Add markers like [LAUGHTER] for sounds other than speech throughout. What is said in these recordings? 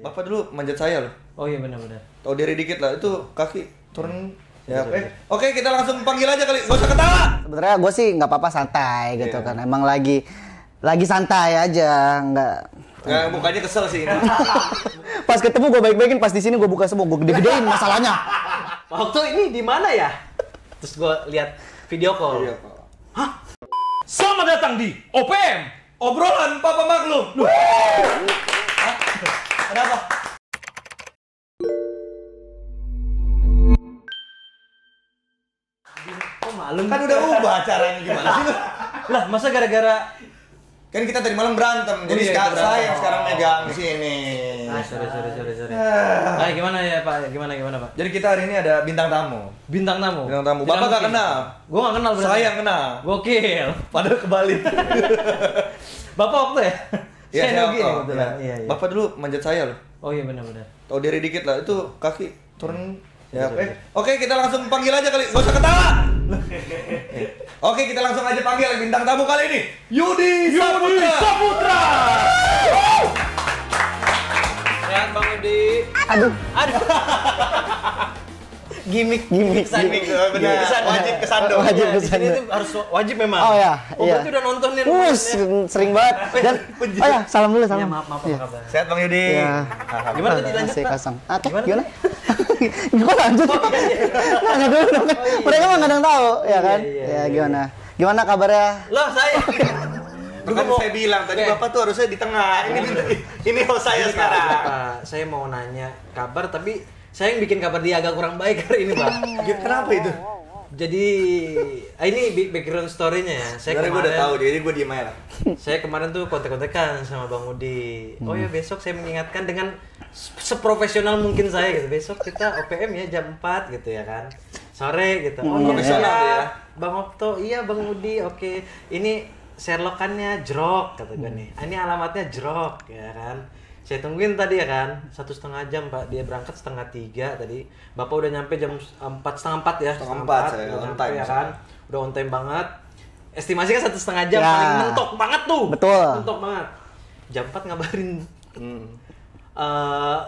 Iya. Bapak dulu manjat saya loh. Oh iya benar-benar. Tahu diri dikit lah itu kaki turun iya, Ya, oke. Oke, kita langsung panggil aja kali. Gak usah ketawa. Sebenarnya gue sih nggak apa-apa santai gitu yeah. kan. Emang lagi lagi santai aja, nggak. Nggak, mukanya kesel sih. Ini. [LAUGHS] pas ketemu gue baik-baikin, pas di sini gue buka semua, gue gede-gedein masalahnya. [LAUGHS] Waktu ini di mana ya? Terus gue lihat video call. Video call. Hah? Selamat datang di OPM, obrolan Papa Maklum. Kenapa? apa? Kok malam? Kan udah ubah caranya gimana sih lu? [LAUGHS] lah, masa gara-gara kan kita tadi malam berantem, jadi iya, iya sekarang saya yang sekarang megang di sini. Nah, sorry, sorry, sorry, sorry. Ah, gimana ya Pak? Gimana gimana Pak? Jadi kita hari ini ada bintang tamu. Bintang tamu. Bintang tamu. Bapak gak kenal. Gue gak kenal Saya yang kenal. Gokil. Padahal kebalik. [LAUGHS] Bapak waktu ya? Iya, saya nogi oh, kebetulan. Iya. iya, iya. Bapak dulu manjat saya loh. Oh iya benar-benar. Tahu diri dikit lah, itu kaki turun hmm. Ya, iya, oke. ya. oke, kita langsung panggil aja kali. Gak usah ketawa. [LAUGHS] oke, kita langsung aja panggil bintang tamu kali ini. Yudi, Yudi Saputra. Saputra. Sehat Bang Yudi. Aduh. Aduh. [LAUGHS] gimmick gimmick gimmick benar kesan wajib kesandung wajib ya, kesan itu harus wajib memang oh ya [LAUGHS] oh, iya. udah nontonin Us, sering banget dan oh ya salam dulu iya, salam ya, maaf maaf, maaf ya. sehat bang Yudi ya. gimana tadi lanjut Masih kasang ah, gimana [LAUGHS] gimana gimana lanjut oh, iya, [LAUGHS] nggak nggak dulu dong oh, mereka mah kadang tahu ya kan ya gimana gimana kabarnya lo saya Bukan mau... saya bilang tadi okay. bapak tuh harusnya di tengah. Ini ini host saya sekarang. Saya mau nanya kabar tapi saya yang bikin kabar dia agak kurang baik hari ini pak [LAUGHS] gitu, kenapa itu jadi ah, ini background story-nya ya. Saya Sebenarnya gue udah tahu, jadi gue diem aja. [LAUGHS] Saya kemarin tuh kontek kontekan sama Bang Udi. Oh ya hmm. besok saya mengingatkan dengan seprofesional mungkin saya gitu. Besok kita OPM ya jam 4 gitu ya kan. Sore gitu. Oh hmm, iya, ya. ya. Bang Okto, iya Bang Udi, oke. Okay. Ini Sherlockannya jerok kata gue nih. Ini alamatnya jerok ya kan saya tungguin tadi ya kan satu setengah jam pak dia berangkat setengah tiga tadi bapak udah nyampe jam empat setengah empat ya setengah empat, udah on time, ya kan udah on time banget estimasi kan satu setengah jam ya. paling mentok banget tuh betul mentok banget jam empat ngabarin hmm. uh,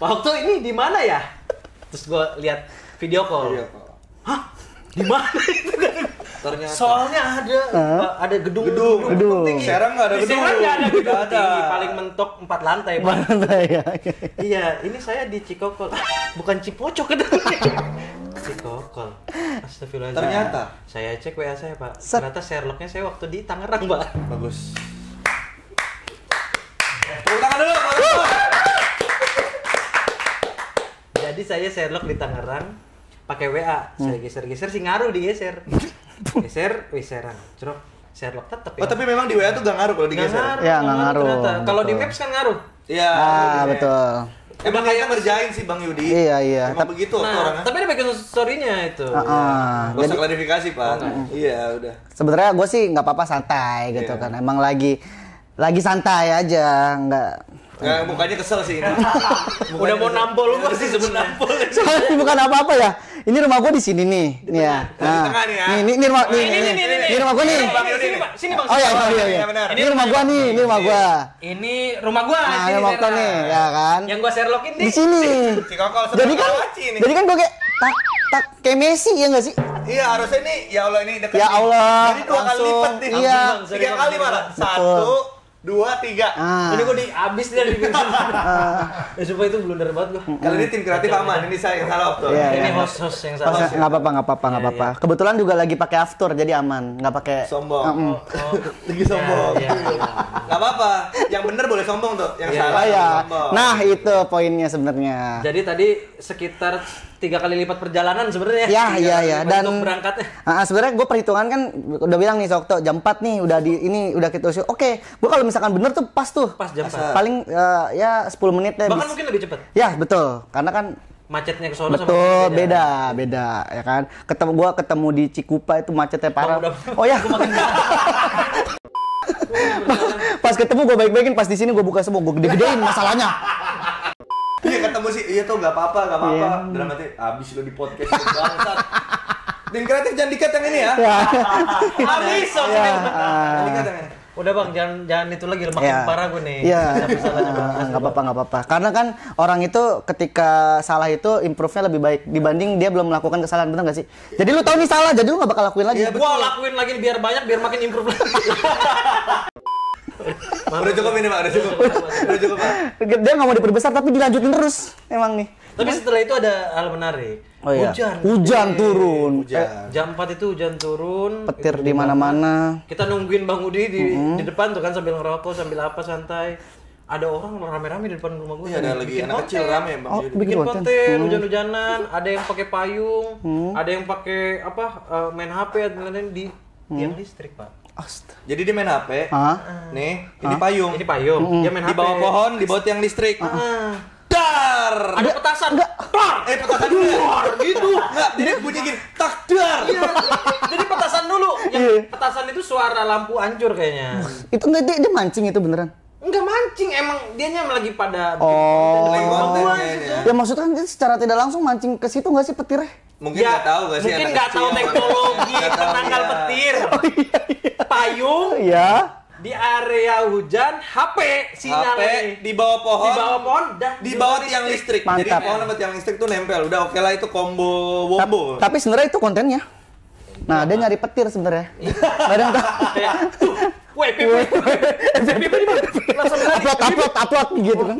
[LAUGHS] pak ini di mana ya terus gue lihat video call, video call. hah di mana itu [LAUGHS] Ternyata. Soalnya ada uh, ada gedung gedung, gedung. gedung. Ya. Serang nggak ada gedung. Serang nggak ada gedung paling mentok empat lantai. Empat lantai ya. iya, ini saya di Cikokol, bukan Cipocok itu Cikokol. Astagfirullahaladzim. Ternyata. Saya cek WA saya pak. Ternyata Sherlocknya saya waktu di Tangerang pak. Bagus. Tepuk tangan dulu. Jadi saya Sherlock di Tangerang pakai WA. Saya hmm. geser-geser sih ngaruh digeser geser geseran cerok Sherlock tetap oh, ya. Oh, tapi memang di WA tuh gak ngaruh kalau digeser. Gak Ya, gak ngaruh. Kalau di ya? Ya, Maps kan ngaruh. Iya. Ah, iya, iya. betul. Emang kayak ngerjain sih Bang Yudi. Iya, iya. Emang tapi, begitu nah, orangnya. Tapi ada bikin story-nya itu. Heeh. Uh, uh, usah klarifikasi, Pak. Uh, iya, udah. Sebenarnya gue sih nggak apa-apa santai gitu yeah. kan. Emang lagi lagi santai aja, nggak Nggak, mukanya kesel sih. [LAUGHS] mukanya Udah mau nampol lu masih iya, sebut nampol. [LAUGHS] Soalnya ini bukan apa-apa ya. Ini rumah gua di sini nih. Di ya. Nah. Ini ini rumah nih. Ini, ini, ini, ini rumah gua nih. Sini, Pak. Sini, Bang. Oh iya, iya, iya. Ini rumah gua nih, ini rumah gua. Ini rumah gua. Nah, rumah gua nih, ya kan. Yang gua Sherlockin di sini. [LAUGHS] Jadi kan Jadi kan gua kayak tak tak kayak Messi ya enggak sih? Iya harusnya ini ya Allah ini dekat. Ya Allah. Jadi dua kali lipat nih. Iya. Tiga kali malah. Satu, dua tiga ah. ini gue di abis dari di [LAUGHS] ah. ya sumpah itu blunder banget gue kalau ini tim kreatif aman ini saya yang salah waktu yeah, ini yeah. Iya. host host yang salah nggak apa apa nggak apa apa nggak yeah, apa apa iya. kebetulan juga lagi pakai after jadi aman nggak pakai sombong uh, oh, oh. lagi sombong iya, nggak apa apa yang benar boleh sombong tuh yang salah ya nah itu poinnya sebenarnya jadi tadi sekitar tiga kali lipat perjalanan sebenarnya. Ya, iya, iya. Dan berangkatnya. Uh, sebenarnya gue perhitungan kan udah bilang nih waktu jam empat nih udah di ini udah kita usia. Oke, okay, gue kalau misalkan bener tuh pas tuh. Pas jam 4. Paling uh, ya sepuluh menit deh. Bahkan bis. mungkin lebih cepet. Ya, betul. Karena kan macetnya ke sana Betul, sama ya. beda, beda, ya kan. Ketemu gue ketemu di Cikupa itu macetnya parah. Oh, oh ya. [LAUGHS] [LAUGHS] pas ketemu gue baik-baikin, pas di sini gue buka semua, gue gede-gedein masalahnya iya ketemu sih iya tuh gak apa-apa gak apa-apa yeah. dalam hati abis lu di podcast bangsat tim kreatif jangan dikat yang ini ya iya. abis oke. Iya. jangan Udah bang, jangan jangan itu lagi lemah yeah. parah gue nih. Iya. Ah, gak apa-apa, gak apa-apa. Karena kan orang itu ketika salah itu improve-nya lebih baik dibanding dia belum melakukan kesalahan, benar gak sih? Iya. Jadi lu tahu nih salah, jadi lu gak bakal lakuin lagi. Gua gue lakuin lagi biar banyak, biar makin improve lagi. [LAUGHS] Udah cukup ini Pak, udah cukup. Udah cukup Pak. Dia nggak mau diperbesar tapi dilanjutin terus emang nih. Tapi setelah itu ada hal menarik. Oh, iya. Hujan. Hujan eh, turun. Hujan. Eh. Jam 4 itu hujan turun. Petir di mana-mana. Kita nungguin Bang Udi di, mm -hmm. di depan tuh kan sambil ngerokok, sambil apa santai. Ada orang rame-rame di depan rumah gue. Iya, ada lagi anak kecil rame Bang. Oh, bikin, konten, konten hmm. hujan-hujanan, ada yang pakai payung, hmm. ada yang pakai apa uh, main HP dan lain-lain di hmm. yang listrik, Pak. Astaga. Jadi dia main HP. Ah. Nih, ini payung. Ini payung. Mm. Dia main hp di bawah pohon, di bawah tiang listrik. Ah. Dar. Ada petasan. Enggak. Dar. Eh petasan dulu. gitu. Enggak, jadi bunyi gini. Tak dar. Iya. jadi petasan dulu. Yang iya. petasan itu suara lampu hancur kayaknya. itu enggak dia, dia mancing itu beneran. Enggak mancing emang dianya lagi pada oh, lagi konten, ya, ya. ya maksudnya kan secara tidak langsung mancing ke situ nggak sih petirnya? Mungkin ya, nggak ya, tahu nggak sih mungkin nggak tahu teknologi penangkal ya. petir. Oh, iya, iya. Payung. Oh, iya. Di area hujan HP sinyal HP di bawah pohon. Di bawah pohon dan di bawah tiang listrik. listrik. Mantap. Jadi pohon sama tiang listrik tuh nempel. Udah oke okay lah itu combo wombo. Ta tapi sebenarnya itu kontennya. Nah, dia nyari petir sebenarnya. Kadang [LAUGHS] tuh. Woi, langsung upload, upload, upload gitu kan.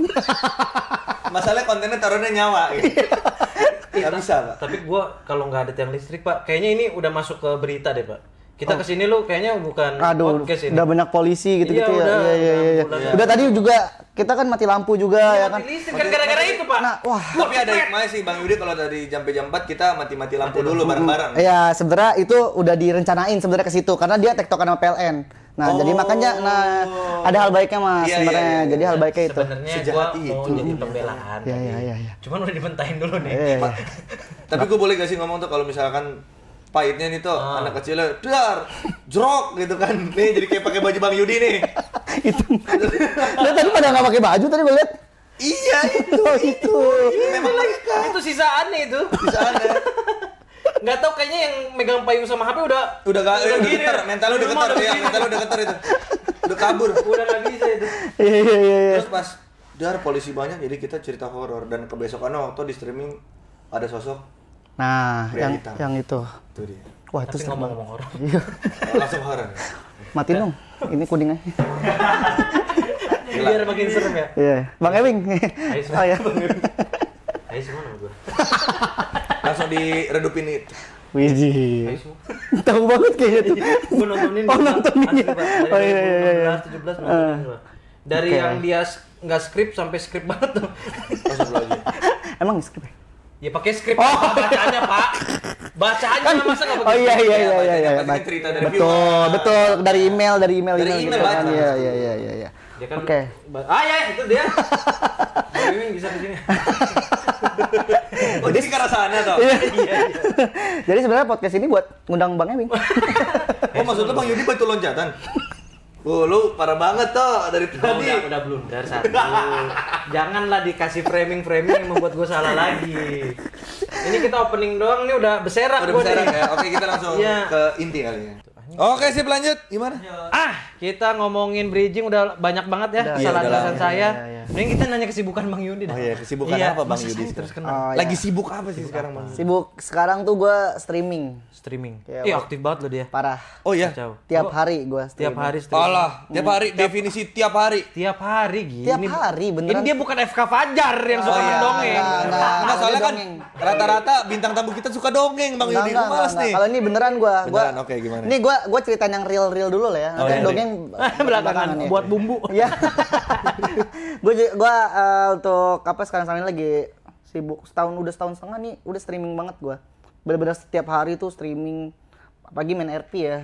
Masalahnya kontennya taruhnya nyawa. Gitu. Iya bisa, Pak. Tapi gua kalau nggak ada tiang listrik, Pak, kayaknya ini udah masuk ke berita deh, Pak kita oh. kesini lu kayaknya bukan Aduh, podcast ini. Udah banyak polisi gitu-gitu iya, ya. Udah, iya, iya, iya, iya. Udah, udah tadi juga kita kan mati lampu juga iya, ya kan. Mati kan gara-gara itu, Pak. Nah, wah. Tapi ada hikmahnya sih Bang Yudi kalau dari jam jam 4 kita mati-mati lampu mati dulu bareng-bareng. Iya, sebenarnya itu udah direncanain sebenarnya ke situ karena dia tektokan sama PLN. Nah, oh. jadi makanya nah oh. ada hal baiknya Mas iya, iya, sebenarnya. Iya, iya, jadi hal baiknya itu. Sebenarnya gua itu. mau jadi pembelaan. Iya, iya, iya, iya. Cuman udah dibentahin dulu nih. Tapi gue boleh gak sih ngomong tuh kalau misalkan pahitnya nih tuh ah. anak kecilnya dar jerok gitu kan nih jadi kayak pakai baju bang Yudi nih [LAUGHS] itu tadi pada nggak pakai baju tadi gue lihat iya [LAUGHS] itu oh, itu, itu. itu memang lagi kan itu nih itu Sisaan. [LAUGHS] nggak tau kayaknya yang megang payung sama HP udah udah gak udah, udah geter mental udah geter ya mental udah geter itu udah kabur udah nggak bisa itu iya, iya iya iya terus pas dar polisi banyak jadi kita cerita horor dan kebesokan waktu oh, di streaming ada sosok Nah, Pria yang hitam. yang itu. Itu dia. Wah, itu ngomong-ngomong horor. Iya. [LAUGHS] Langsung horor. Ya? mati dong. Ini kuningnya. Gila. Biar makin serem ya. Iya. Bang Ewing. Ayo [LAUGHS] semua. Oh, ya. Ayo semua nama gue. [LAUGHS] Langsung diredupin itu. wiji Tahu banget kayaknya tuh. Iya, gue nontonin. Oh, nontonin Oh, iya, iya, iya. 17, 17, 17, 17 dari okay. yang dia nggak skrip sampai skrip banget tuh. Emang skrip ya? Ya pakai skrip oh. bacaannya, Pak. Bacaannya kan, masa enggak begitu? Oh iya, iya iya iya iya. iya. ya, cerita dari betul, viewer. betul dari email dari email dari gitu email, email gitu kan. Iya iya iya iya iya. Ya kan, Oke. Okay. Ah ya itu dia. Wiwin bisa begini. [LAUGHS] oh, jadi karena sana toh. Iya. Iya, iya. jadi sebenarnya podcast ini buat ngundang Bang Ewing. [LAUGHS] [LAUGHS] oh, maksud lu Bang Yudi batu loncatan? Bu, oh, lu parah banget toh dari tadi. Udah, udah blunder satu. Janganlah dikasih framing-framing yang membuat gue salah lagi. Ini kita opening doang Ini udah beserak Udah beserak ya. Oke, kita langsung iya. ke inti kali ya. Oke sih, lanjut gimana? Ah kita ngomongin bridging udah banyak banget ya kesalahan-kesalahan iya, saya. Iya, iya, iya. Mending kita nanya kesibukan Bang Yudi. Dah. Oh iya kesibukan iya, apa Bang Yudi? Terus kena. Oh, ah, iya. Lagi sibuk apa sih sibuk sekarang Bang? Sibuk sekarang tuh gue streaming. Streaming. Iya ya, aktif banget loh dia. Parah. Oh iya. Kacau. Tiap hari gue streaming. Tiap hari streaming. Allah tiap hari definisi tiap hari. Tiap hari gini. Tiap hari beneran. Ini dia bukan FK Fajar yang suka oh, iya. dongeng. Enggak, soalnya kan rata-rata bintang tamu kita suka dongeng Bang Yudi. Gue males nih. Kalau ini beneran gue. Beneran oke gimana? Ini gue gue cerita yang real real dulu lah ya. Nanti oh, iya, dongeng [LAUGHS] belakangan, belakangan ya. buat bumbu. [LAUGHS] ya gue gue uh, untuk apa sekarang sekarang lagi sibuk setahun udah setahun setengah nih udah streaming banget gue. Bener-bener setiap hari tuh streaming pagi main RP ya,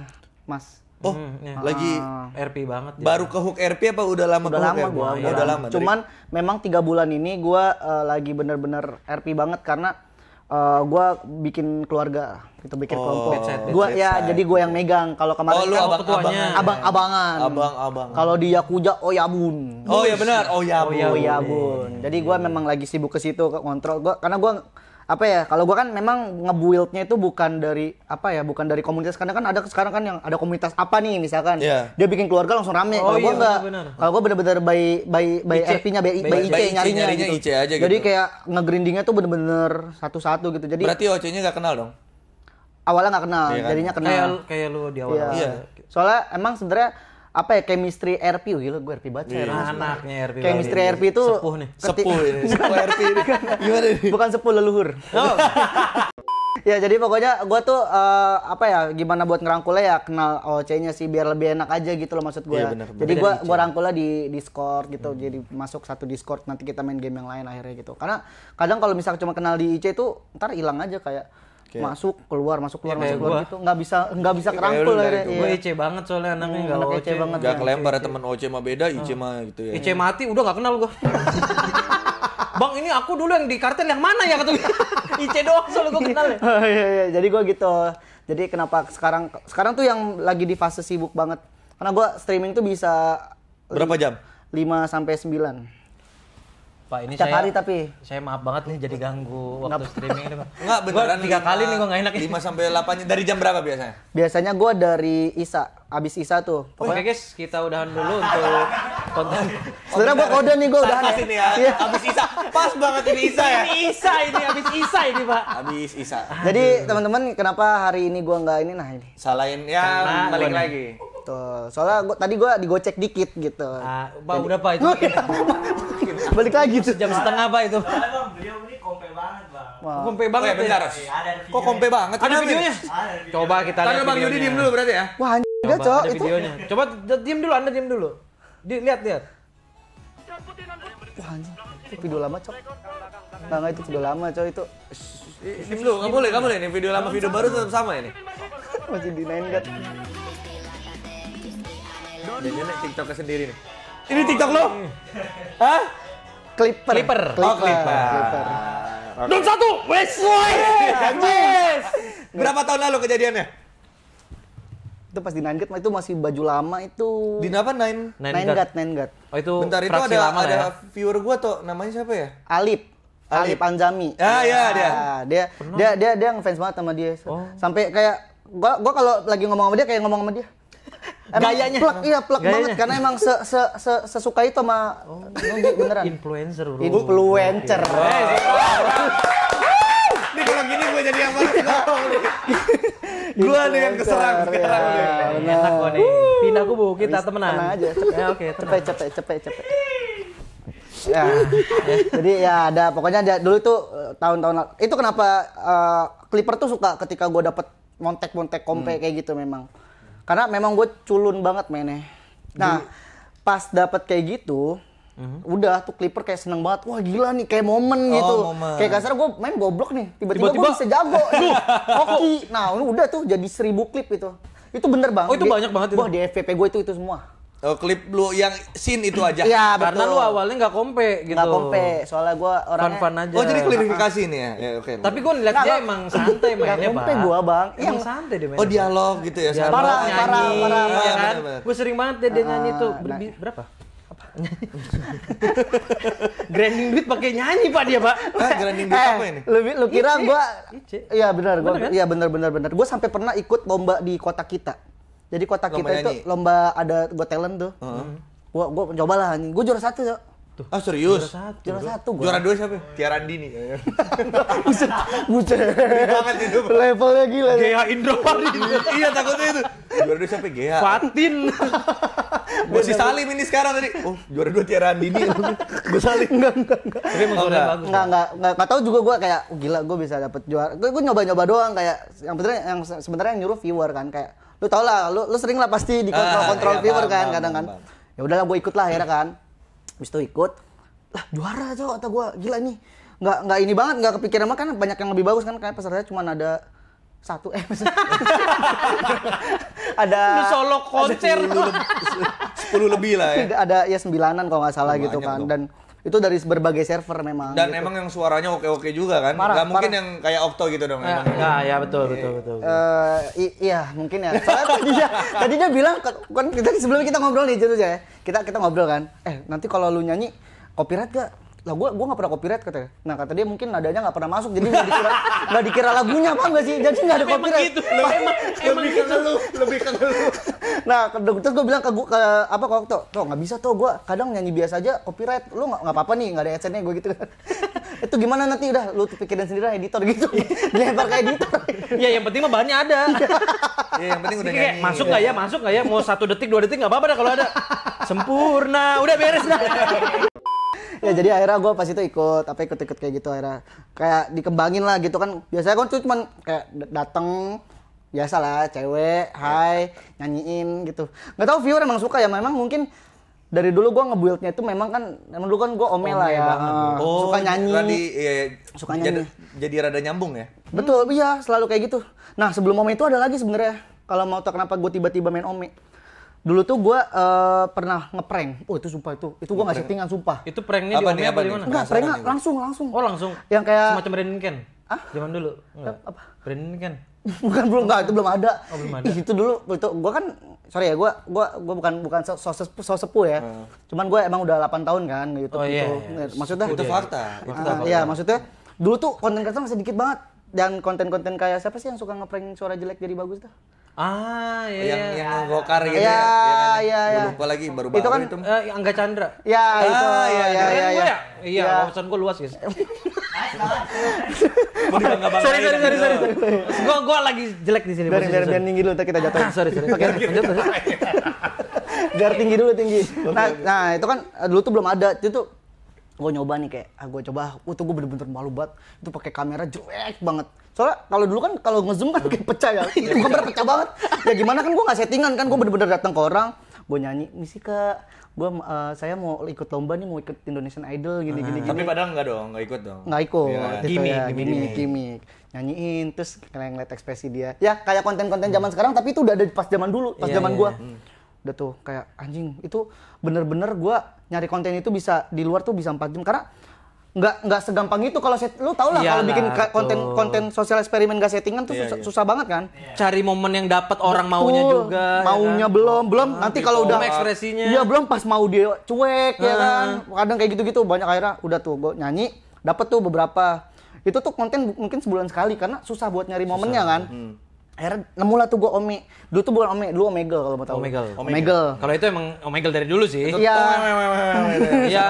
Mas. Oh, hmm, iya. ah. lagi RP banget. Ya. Baru ke hook RP apa udah lama udah lama gue ya? Oh, udah, iya. lama. Iya. Cuman memang tiga bulan ini gue uh, lagi bener-bener RP banget karena uh, eh, gue bikin keluarga kita gitu, bikin oh, kelompok gue ya jadi gue yang megang kalau kemarin oh, lu kan abang, abang abangan abang abang kalau di yakuja oh ya bun oh ya benar oh ya bun oh ya bun jadi gue iya. memang lagi sibuk ke situ kontrol gue karena gue apa ya kalau gue kan memang ngebuildnya itu bukan dari apa ya bukan dari komunitas karena kan ada sekarang kan yang ada komunitas apa nih misalkan yeah. dia bikin keluarga langsung rame oh, kalau iya, gue nggak kalau gue bener-bener by by by IC. RP-nya by, by, by IC, IC nyarinya, gitu. IC aja gitu. jadi kayak ngegrindingnya tuh bener-bener satu-satu gitu jadi berarti OC-nya nggak kenal dong awalnya nggak kenal, iya kan? jadinya kenal. Kayak kayak lu di awal. Iya. Awal. iya. Soalnya emang sebenarnya apa ya chemistry RP oh, gila gue RP baca yeah. anaknya RP chemistry RP itu sepuh nih sepuh ini sepuh RP ini gimana ini? bukan sepuh leluhur oh. [LAUGHS] ya jadi pokoknya gue tuh uh, apa ya gimana buat ngerangkulnya ya kenal OC-nya sih biar lebih enak aja gitu loh maksud gue iya, yeah, jadi gue gue rangkulnya di Discord gitu hmm. jadi masuk satu Discord nanti kita main game yang lain akhirnya gitu karena kadang kalau misal cuma kenal di IC tuh ntar hilang aja kayak kayak, masuk keluar masuk keluar ya, masuk keluar gitu nggak bisa nggak bisa iya, kerangkul lah ya. gue IC banget soalnya anaknya hmm, nggak anak IC banget nggak kelempar ya teman OC mah beda IC hmm. mah gitu ya IC mati udah nggak kenal gue [LAUGHS] Bang ini aku dulu yang di kartel yang mana ya kata [LAUGHS] IC doang soalnya gue kenal ya. [LAUGHS] Oh, iya, iya. Jadi gue gitu. Jadi kenapa sekarang sekarang tuh yang lagi di fase sibuk banget. Karena gue streaming tuh bisa berapa jam? 5 sampai 9. Pak ini Tiap saya, tapi saya maaf banget nih jadi ganggu waktu Nggak. streaming ini Pak. Enggak [LAUGHS] beneran. tiga kali nih gua nggak enak. 5 sampai 8 dari jam berapa biasanya? Biasanya gua dari Isa, abis Isa tuh. Pokoknya... Oke guys, kita udahan dulu untuk konten. Oh, Sebenarnya gua kode nih gua udahan. Ya. Ini ya. ya. Abis Isa. Pas banget ini Isa ya. ini Isa ini abis Isa ini Pak. Abis Isa. Jadi teman-teman kenapa hari ini gua nggak ini nah ini. Salahin ya balik lagi betul gitu. soalnya gua, tadi gue digocek dikit gitu ah, pak Jadi, udah pak itu [LAUGHS] balik lagi tuh jam setengah pak itu kompe banget bang wow. Oh, kompe banget oh, iya, ya, bentar ya, kok kompe banget ada videonya coba kita lihat bang Yudi diem dulu berarti ya wah anjir coba, itu. videonya coba diem dulu anda diem dulu lihat lihat wah anjir itu video lama cok Bang, itu video lama Cok, itu. diem dulu, kamu boleh, kamu boleh nih video lama video baru tetap sama ini. Masih dinain kan. Jadi nih TikToknya sendiri nih. Ini TikTok lo? Hmm. Hah? Clipper. Clipper. Oh, Clipper. Clipper. Okay. Don satu, wes, wes, Berapa tahun lalu kejadiannya? Itu pas di Nine Gat, itu masih baju lama itu. Di apa Nine? Nine, Nine Gat, Nine Gat. Oh itu. Bentar itu ada lama ada ya. viewer gua tuh namanya siapa ya? Alip. Alip, Panjami. Ya, ya, ah ya, dia. Dia, dia dia dia ngefans banget sama dia. Oh. Sampai kayak gua gua kalau lagi ngomong sama dia kayak ngomong sama dia emang gayanya plek iya plek gayanya. banget karena emang se, se, se, sesuka itu sama oh, beneran influencer bro influencer oh, ini kalau gini gue jadi yang paling gue nih yang keserang sekarang ya, enak gue nih pindah kubu, bu kita temenan Tenang aja cepet ya, oke cepet cepet cepet cepet ya. jadi ya ada pokoknya ada dulu tuh eh, tahun-tahun itu kenapa uh, Clipper tuh suka ketika gue dapet montek-montek kompe hmm. kayak gitu memang karena memang gue culun banget mainnya nah Jadi, pas dapat kayak gitu Mm-hmm. Udah tuh Clipper kayak seneng banget. Wah gila nih kayak momen oh, gitu. Momen. Kayak kasar gue main goblok nih. Tiba-tiba, gue bisa jago. [LAUGHS] Oke. Nah udah tuh jadi seribu klip itu. Itu bener banget. Oh itu banyak banget itu. Wah di FVP gue itu itu semua. Oh, klip lu yang scene itu aja. Iya, Karena lu awalnya nggak kompe gitu. Nggak kompe, soalnya gua orang fun, fun aja. Oh, jadi klarifikasi nih ya. ya oke. Okay, Tapi gua ngeliat dia emang santai mainnya, Bang. kompe gua, Bang. Yang iya. santai dia oh, mainnya. Oh, dialog gitu ya. Dialog, parah, parah, parah, iya, parah. Ya, kan? Gua sering banget dia, dia ah, nyanyi tuh. Ber nah. Berapa? Apa? [LAUGHS] grinding duit pakai nyanyi pak dia pak Eh, grinding duit eh, apa ini lebih lu kira gue iya benar gue kan? iya benar benar benar gue sampai pernah ikut lomba di kota kita jadi kota lomba kita nyanyi. itu lomba ada gue talent tuh. hmm. gue gue coba lah gue juara satu, Cok. Tuh. Ah serius? Juara satu. Juara satu gua. Juara dua siapa? Tiara Andini. [LAUGHS] Buset. Buset. Levelnya gila. Gea Indro [LAUGHS] Iya takutnya itu. Juara dua siapa? Gea. Fatin. [LAUGHS] Gue si Salim ini sekarang tadi. Oh, juara dua Tiara Andini. gue Salim. Enggak, enggak, enggak. Tapi emang suaranya bagus. Enggak, enggak, enggak. Enggak tahu juga gue kayak, oh, gila gue bisa dapet juara. Gue nyoba-nyoba doang kayak, yang sebenarnya yang sebenarnya yang nyuruh viewer kan. Kayak, lu tau lah lu, lu sering lah pasti dikontrol kontrol ah, iya, viewer kan kadang kan ya udahlah gue ikut lah ya kan habis itu ikut lah juara cowok kata gue gila nih nggak nggak ini banget nggak kepikiran mah kan banyak yang lebih bagus kan karena pesertanya cuma ada satu eh [LAUGHS] ada lu solo konser sepuluh lebih lah ya ada ya sembilanan kalau nggak salah gitu kan dan itu dari berbagai server memang. Dan gitu. emang yang suaranya oke-oke juga kan? Marah, Gak mungkin yang kayak Okto gitu dong. Ya, emang. ya, ya betul, okay. Iya. betul, betul, betul. Uh, iya, mungkin ya. Kan tadinya [LAUGHS] tadi dia, bilang kan, kan kita sebelum kita ngobrol nih aja ya. Kita kita ngobrol kan. Eh, nanti kalau lu nyanyi copyright gak? lah gue gue nggak pernah copyright kata nah kata dia mungkin nadanya nggak pernah masuk jadi nggak dikira [LAUGHS] nggak dikira lagunya apa nggak sih jadi nggak ada copyright gitu. lebih, emang, emang lebih gitu. lu lebih ke lu nah terus gue bilang ke gue ke apa kok tuh tuh nggak bisa tuh gue kadang nyanyi biasa aja copyright lu nggak nggak apa apa nih nggak ada adsense nya gue gitu [LAUGHS] itu gimana nanti udah lu pikirin sendiri lah editor gitu [LAUGHS] dilempar ke editor ya yang penting mah bahannya ada ya yang penting udah nyanyi masuk iya. nggak ya masuk nggak ya mau satu detik dua detik nggak apa-apa dah kalau ada sempurna udah beres dah ya jadi akhirnya gue pas itu ikut tapi ikut-ikut kayak gitu akhirnya kayak dikembangin lah gitu kan biasanya gue kan tuh cuman kayak dateng biasa lah cewek ya. hai nyanyiin gitu nggak tahu viewer emang suka ya memang mungkin dari dulu gue ngebuildnya itu memang kan emang dulu kan gue omel lah ya banget. Oh, suka nyanyi iya, iya. suka nyanyi jadi, rada nyambung ya betul hmm. iya selalu kayak gitu nah sebelum omel itu ada lagi sebenarnya kalau mau tau kenapa gue tiba-tiba main omel Dulu tuh gue uh, pernah ngeprank. Oh itu sumpah itu. Itu gue nggak settingan sumpah. Itu pranknya apa di nih, apa di mana? Enggak, pranknya langsung langsung. Oh langsung. Yang kayak semacam Brandon Ken. Ah? Zaman dulu. Apa? Brandon Ken. [LAUGHS] bukan belum enggak, itu belum ada. Oh, belum ada. Ih, [LAUGHS] itu dulu itu gue kan sorry ya gua gua gua bukan bukan sosep sepuh ya. Hmm. Cuman gua emang udah 8 tahun kan gitu. Oh, iya, gitu. iya, iya. Maksudnya itu iya, fakta. Itu ah, fakta. Iya, maksudnya dulu tuh konten kreator masih dikit banget dan konten-konten kayak siapa sih yang suka ngeprank suara jelek jadi bagus tuh? Ah, iya. Yang iya. yang gokar gitu iya, ya. Iya, iya. Lupa lagi baru baru itu. Kan, itu. Uh, Angga Chandra. Ya, ah, itu. Iya, iya, iya. Iya, iya. wawasan ya? iya, iya. gue luas, guys. [LAUGHS] sorry, sorry, sorry, sorry. Gue gue lagi jelek di sini. Biar, biar, tinggi dulu, kita jatuh. Ah, sorry, sorry. Oke, lanjut, Biar tinggi dulu, tinggi. Nah, nah itu kan eh, dulu tuh belum ada. Itu tuh gue nyoba nih kayak ah, gue coba, uh, tuh gue bener-bener malu banget. Itu pakai kamera jelek banget Soalnya kalau dulu kan kalau ngezoom kan kayak pecah ya. Itu gue pecah banget. Ya gimana kan gue nggak settingan kan gue bener-bener datang ke orang, gue nyanyi, misi ke, gue uh, saya mau ikut lomba nih mau ikut Indonesian Idol gini gini. gini. Tapi padahal nggak dong, nggak ikut dong. Nggak ikut. Ya, gitu gimmick, ya. gimmick, gimmick, gimik. Nyanyiin terus kalian ngeliat ekspresi dia. Ya kayak konten-konten zaman sekarang tapi itu udah ada pas zaman dulu, pas iya, zaman iya, gue. Iya. Hmm. Udah tuh kayak anjing itu bener-bener gue nyari konten itu bisa di luar tuh bisa empat jam karena nggak nggak segampang itu kalau set lu tau lah iya kalau bikin konten tuh. konten sosial eksperimen gak settingan tuh iya, iya. susah, banget kan Cari momen yang dapat orang maunya juga juga. ya maunya kan? belum belum ah, nanti kalau udah ekspresinya. iya belum pas mau dia cuek ya ah. kan kadang kayak gitu gitu banyak akhirnya udah tuh gue nyanyi dapat tuh beberapa itu tuh konten mungkin sebulan sekali karena susah buat nyari momennya kan hmm akhirnya nemu lah tuh gue Omi dulu tuh bukan Omi dulu Omegle kalau mau tahu Omegle Omegle kalau itu emang Omegle dari dulu sih iya iya, iya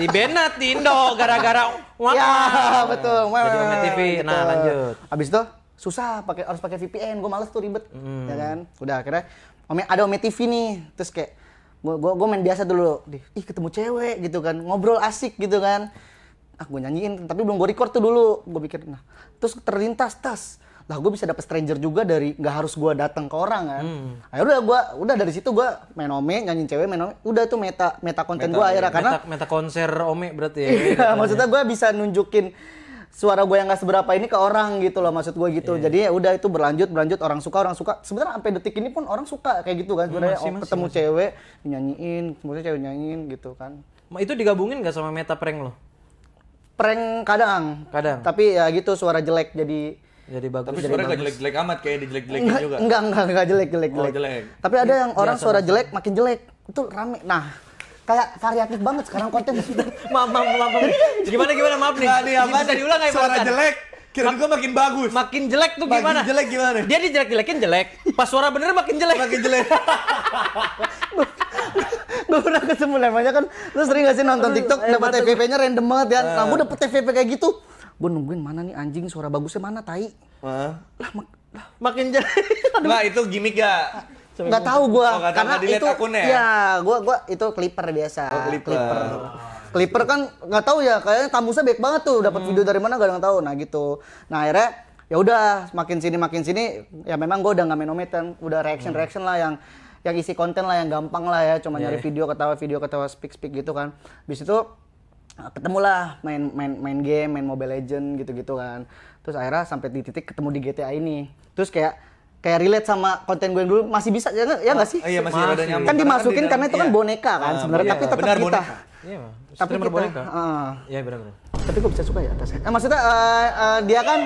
di Benat di Indo gara-gara [LAUGHS] iya, wah ya, betul jadi Ome TV gitu. nah lanjut abis itu susah pakai harus pakai VPN gue males tuh ribet hmm. ya kan udah akhirnya Omi ada Omi TV nih terus kayak gue gue main biasa dulu ih ketemu cewek gitu kan ngobrol asik gitu kan ah gue nyanyiin tapi belum gue record tuh dulu gue pikir nah terus terlintas tas lah gue bisa dapet stranger juga dari nggak harus gue datang ke orang kan hmm. akhirnya udah gue udah dari situ gue main ome nyanyiin cewek main ome udah tuh meta meta konten gue akhirnya karena meta konser ome berarti ya iya [LAUGHS] maksudnya gue bisa nunjukin suara gue yang gak seberapa ini ke orang gitu loh maksud gue gitu yeah. Iya. jadi ya udah itu berlanjut berlanjut orang suka orang suka sebenarnya sampai detik ini pun orang suka kayak gitu kan hmm, sebenarnya oh, ketemu masih. cewek nyanyiin kemudian cewek nyanyiin gitu kan itu digabungin gak sama meta prank lo prank kadang kadang tapi ya gitu suara jelek jadi jadi bagus tapi suara gak jelek-jelek amat kayak dijelek-jelekin enggak, juga enggak enggak enggak oh, jelek jelek jelek, oh, jelek. tapi ada yang iya, orang ya, suara jelek makin jelek itu rame nah kayak variatif banget sekarang konten [LAUGHS] maaf maaf maaf gimana gimana maaf nih nah, apa tadi ulang suara jelek Kira gue makin bagus. Makin jelek tuh gimana? Makin jelek gimana? Dia dijelek-jelekin jelek. Pas suara bener makin jelek. Makin jelek. [LAUGHS] gue pernah ketemu namanya kan. Lu sering gak sih nonton TikTok dapat TVP-nya random banget ya. Kamu eh. gue dapet TVP kayak gitu gue nungguin mana nih anjing suara bagusnya mana tai lah, mak makin jadi, nah [LAUGHS] itu gimmick gak oh, nggak tahu gue oh, gak karena itu akunnya. ya iya, gue gua itu clipper biasa oh, clipper. clipper. Oh, clipper kan nggak tahu ya kayaknya tamusnya baik banget tuh dapat hmm. video dari mana gak ada yang tahu nah gitu nah akhirnya ya udah makin sini makin sini ya memang gue udah nggak menometan udah reaction hmm. reaction lah yang yang isi konten lah yang gampang lah ya cuma yeah. nyari iya. video ketawa video ketawa speak speak gitu kan bis itu Nah, ketemulah main main main game main mobile legend gitu gitu kan terus akhirnya sampai di titik ketemu di GTA ini terus kayak kayak relate sama konten gue yang dulu masih bisa ya nggak ya oh, sih iya, masih, masih. kan dimasukin karena, kan, kan itu kan iya. kan boneka kan sebenarnya iya, tapi tetap kita Iya, tapi kita, Uh, ya benar benar. Tapi kok bisa suka ya atasnya? Eh, maksudnya uh, uh, dia kan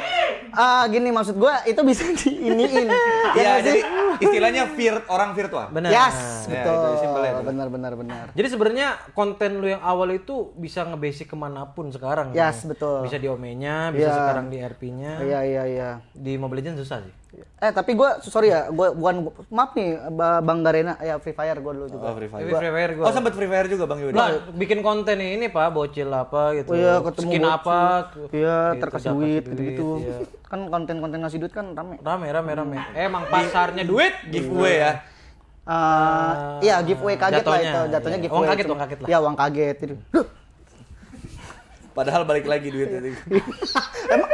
uh, gini maksud gue itu bisa [LAUGHS] diiniin. ya, ya jadi istilahnya vir orang virtual. Benar. Yes, nah, betul. Ya, itu Benar benar benar. Jadi sebenarnya konten lu yang awal itu bisa ngebasic kemanapun sekarang. Yes, kan? betul. Bisa di Omenya, bisa yeah. sekarang di RP-nya. Iya yeah, iya yeah, iya. Yeah. Di Mobile Legends susah sih. Eh tapi gue sorry ya, gue bukan maaf nih Bang Garena ya Free Fire gue dulu juga. Oh Free Fire. Gua, free Fire gua. Oh sempet Free Fire juga Bang Yudi Nah, bikin konten ini Pak, bocil apa gitu. Oh, iya, ketemu Skin bocil. apa. Iya, gitu, terkasih duit gitu-gitu. Iya. [LAUGHS] Kan konten-konten ngasih duit kan rame. Rame, rame, rame. Hmm. Emang pasarnya duit giveaway iya. ya. Uh, uh, iya giveaway kaget jatohnya, lah itu, jatuhnya iya. giveaway. Uang kaget, uang kaget lah. Iya, uang kaget. Gitu. Padahal balik lagi duit duitnya. [LAUGHS] emang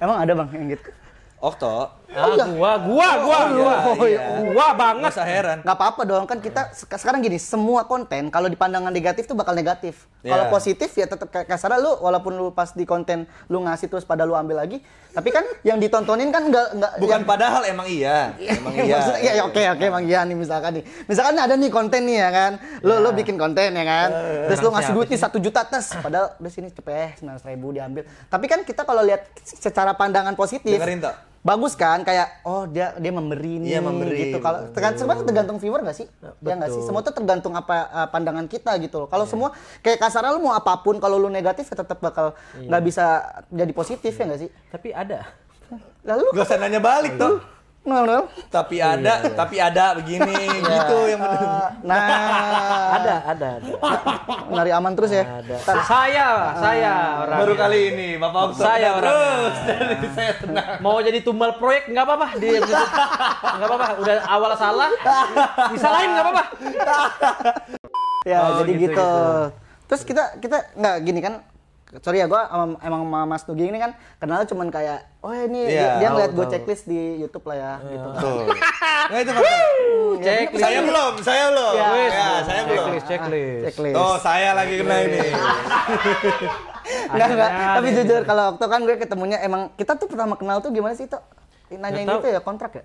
emang ada Bang yang gitu. Okto, Ah, oh, ah, gua, iya. gua, gua, oh, gua, oh, iya. iya, oh, iya. gua banget. Masa heran. Gak apa-apa dong kan kita sekarang gini semua konten kalau di pandangan negatif tuh bakal negatif. Yeah. Kalau positif ya tetap kasar lu walaupun lu pas di konten lu ngasih terus pada lu ambil lagi. Tapi kan yang ditontonin kan enggak enggak Bukan yang... padahal emang iya. Emang iya. Iya, oke oke emang iya nih misalkan nih. Misalkan ada nih konten nih ya kan. Lu yeah. lu bikin konten ya kan. Uh, terus lu ngasih duit nih satu juta tes. Padahal udah sini cepet sembilan ribu diambil. Tapi kan kita kalau lihat secara pandangan positif. Dengerin bagus kan kayak oh dia dia memberi nih ya, memberi, gitu kalau tergantung tergantung viewer gak nah, ya sih Betul. ya gak sih semua tuh tergantung apa uh, pandangan kita gitu loh kalau ya. semua kayak kasar lu mau apapun kalau lu negatif ya tetap bakal iya. nggak ya. bisa jadi positif ya, ya gak sih tapi ada lalu gak kan usah nanya balik tuh Nol, nol. Tapi ada, yeah. tapi ada begini [LAUGHS] iya. gitu yang benar. Nah, ada, ada, ada. Nari aman terus ya. Ada. Saya, saya ah. orang. Baru kali ini Bapak Oktober saya Terus jadi saya tenang. Mau jadi tumbal proyek nggak apa-apa di Nggak apa-apa, udah awal salah. bisa lain nggak apa-apa. [LAUGHS] Ya, oh, jadi gitu, gitu. gitu. Terus kita kita nggak gini kan sorry ya gue emang sama Mas Nugi ini kan kenal cuman kayak oh ya ini yeah, dia, dia ngeliat gue checklist di YouTube lah ya yeah. gitu. [LAUGHS] nah itu checklist. Saya belum, saya belum. Ya, ya, ya saya checklist, belum. Checklist, checklist. Ah, oh, saya lagi kena ini. Enggak, [LAUGHS] enggak. Tapi jujur kalau waktu kan gue ketemunya emang kita tuh pertama kenal tuh gimana sih itu? Nanya gitu ya kontrak ya?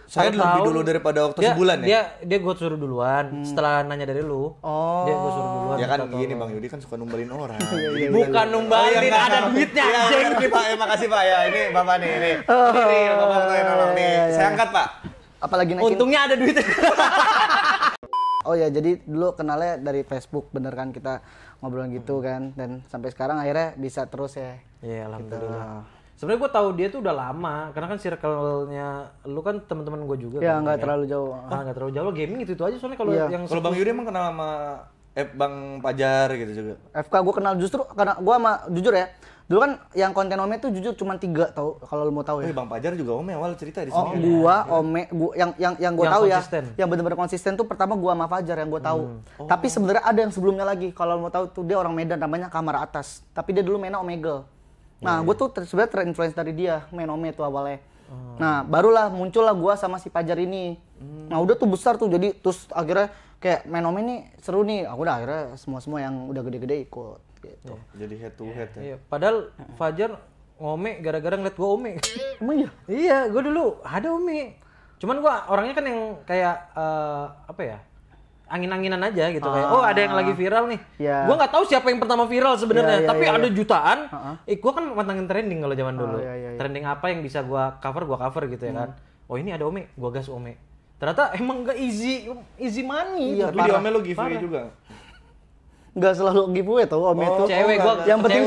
saya lebih dulu daripada waktu dia, sebulan ya dia dia gue suruh duluan hmm. setelah nanya dari lu oh dia gue suruh duluan ya kan gini bang Yudi kan suka numbalin orang [LAUGHS] iya, iya, bukan iya. numbalin oh, ya, ada duitnya ya, anjing pak ya makasih pak ya ini bapak nih ini oh. ini bapak tuh yang nolong nih saya angkat pak apalagi naikin untungnya ada duitnya [LAUGHS] Oh ya, jadi dulu kenalnya dari Facebook, bener kan kita ngobrol gitu hmm. kan, dan sampai sekarang akhirnya bisa terus ya. Iya, gitu. alhamdulillah. Gitu sebenarnya gue tahu dia tuh udah lama karena kan circle-nya lu kan teman-teman gue juga ya kan, nggak ya. terlalu jauh ah nggak terlalu jauh gaming itu itu aja soalnya kalau ya. yang kalau bang Yuri emang kenal sama eh, Bang Pajar gitu juga FK gue kenal justru karena gue sama jujur ya dulu kan yang konten Ome tuh jujur cuma tiga tau kalau lu mau tahu ya. Oh, iya, Bang Pajar juga Ome awal cerita di oh, sini. Oh, gua Ome gua yang yang yang gua tahu ya, konsisten. ya. Yang benar-benar konsisten tuh pertama gue sama Fajar yang gue tahu. Hmm. Oh. Tapi sebenarnya ada yang sebelumnya lagi kalau lu mau tahu tuh dia orang Medan namanya Kamar Atas. Tapi dia dulu mainnya Omega Nah, iya, gue iya. tuh ter sebenarnya terinfluence dari dia, Ome tuh awalnya. Oh. Nah, barulah muncullah gue sama si Pajar ini. Hmm. Nah, udah tuh besar tuh, jadi terus akhirnya kayak main Ome ini seru nih. Aku ah, udah akhirnya semua-semua yang udah gede-gede ikut gitu. Iya, jadi head to head ya. padahal Fajar ngome gara-gara ngeliat gue ome. Emang iya? Iya, gue dulu ada ome. Cuman gue orangnya kan yang kayak uh, apa ya? angin-anginan aja gitu ah. kayak oh ada yang lagi viral nih. Yeah. Gua nggak tahu siapa yang pertama viral sebenarnya, yeah, yeah, tapi yeah, ada yeah. jutaan. Uh-huh. Eh gua kan mantangin trending kalau zaman ah, dulu. Uh, iya, yeah, yeah, yeah. Trending apa yang bisa gue cover, gue cover gitu ya hmm. kan. Oh ini ada Ome, gue gas Ome. Ternyata emang gak easy easy money. Iya, tapi gitu. di Ome lo giveaway parah. juga nggak selalu giveaway ya, oh, tuh om oh, itu cewek gua yang penting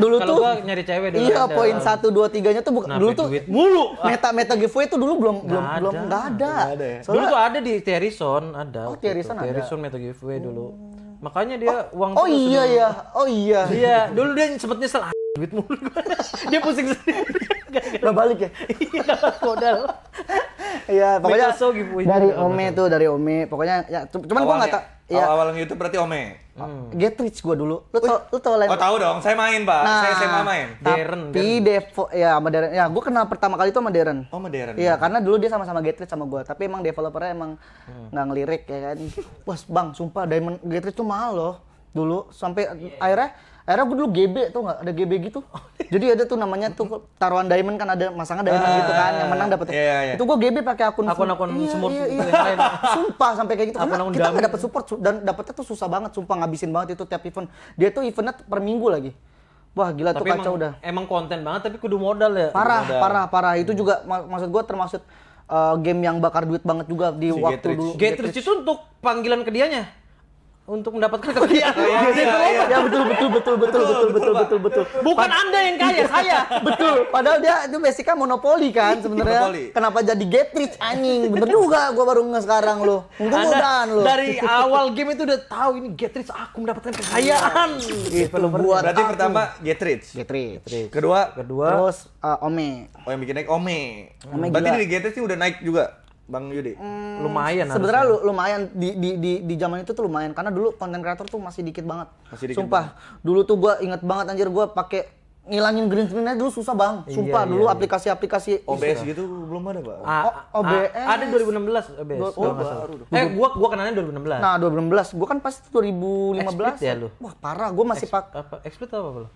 dulu tuh gua nyari cewek dulu iya ada. poin satu dua tiganya tuh bukan nah, dulu tuh duit. mulu meta meta giveaway tuh dulu belum belum belum nggak ada, gak ada ya? dulu tuh ada di Terison ada oh Terison ada Terison meta giveaway dulu oh. makanya dia oh, uang oh iya ya oh iya iya dulu dia sempet nyesel ah, duit mulu [LAUGHS] dia pusing sendiri nggak [LAUGHS] balik ya iya, [LAUGHS] modal Iya, pokoknya dari Ome tuh, dari Ome. Pokoknya ya cuman gua nggak tau Ya. Awal awal YouTube berarti Ome. Hmm. Get Rich gue dulu. Lu tau, lu tau lain. Oh tau dong, saya main pak. Nah, saya SMA main. Deren. Tapi Devo, ya sama Darren. Ya gue kenal pertama kali itu sama Darren. Oh sama Darren. Iya karena dulu dia sama-sama Get Rich sama gue. Tapi emang developernya emang hmm. nggak gak ngelirik ya kan. bos [LAUGHS] bang, sumpah Diamond Get Rich tuh mahal loh dulu sampai yeah. Iya. akhirnya akhirnya gue dulu GB tuh nggak ada GB gitu [LAUGHS] jadi ada tuh namanya tuh taruhan diamond kan ada masangan diamond ah, gitu kan yang menang iya, dapat Yeah, yeah. itu gue GB pakai akun akun akun iya, semur iya, iya. [LAUGHS] sumpah sampai kayak gitu akun -akun kita nggak dapat support dan dapetnya tuh susah banget sumpah ngabisin banget itu tiap event dia tuh eventnya per minggu lagi Wah gila tapi tuh kacau emang, udah. Emang konten banget tapi kudu modal ya. Parah, modal. parah, parah. Itu hmm. juga mak maksud gue termasuk uh, game yang bakar duit banget juga di si waktu Getrich. dulu. Getrich itu untuk panggilan ke dianya? untuk mendapatkan kekayaan. Oh, iya, Ya betul betul betul betul betul betul betul betul. Bukan Anda yang kaya, iya. saya. [LAUGHS] Betul. Padahal dia itu basicnya monopoli kan sebenarnya. Kenapa jadi get rich anjing? Bener juga gua baru nge sekarang lo. Untung udahan lo. Dari awal game itu udah tahu ini get rich aku mendapatkan kekayaan. Gitu buat Berarti pertama get rich. Get rich. Kedua, kedua terus uh, Ome. Oh yang bikin naik Ome. Ome Berarti dari get rich udah naik juga. Bang Yudi? Hmm, lumayan. Sebenarnya lu, lumayan di, di di di zaman itu tuh lumayan karena dulu konten kreator tuh masih dikit banget. Masih dikit Sumpah, banget. dulu tuh gua inget banget anjir gua pakai ngilangin green screen dulu susah bang. Iya, Sumpah iya, dulu iya. aplikasi-aplikasi iya. OBS gitu belum ada pak. A, o, OBS. A, ada 2016 OBS. Oh, oh baru. Eh gua gua kenalnya 2016. Nah 2016, gua kan pas 2015. Explit ya lu. Wah parah, gua masih pak Apa? Explit apa belum?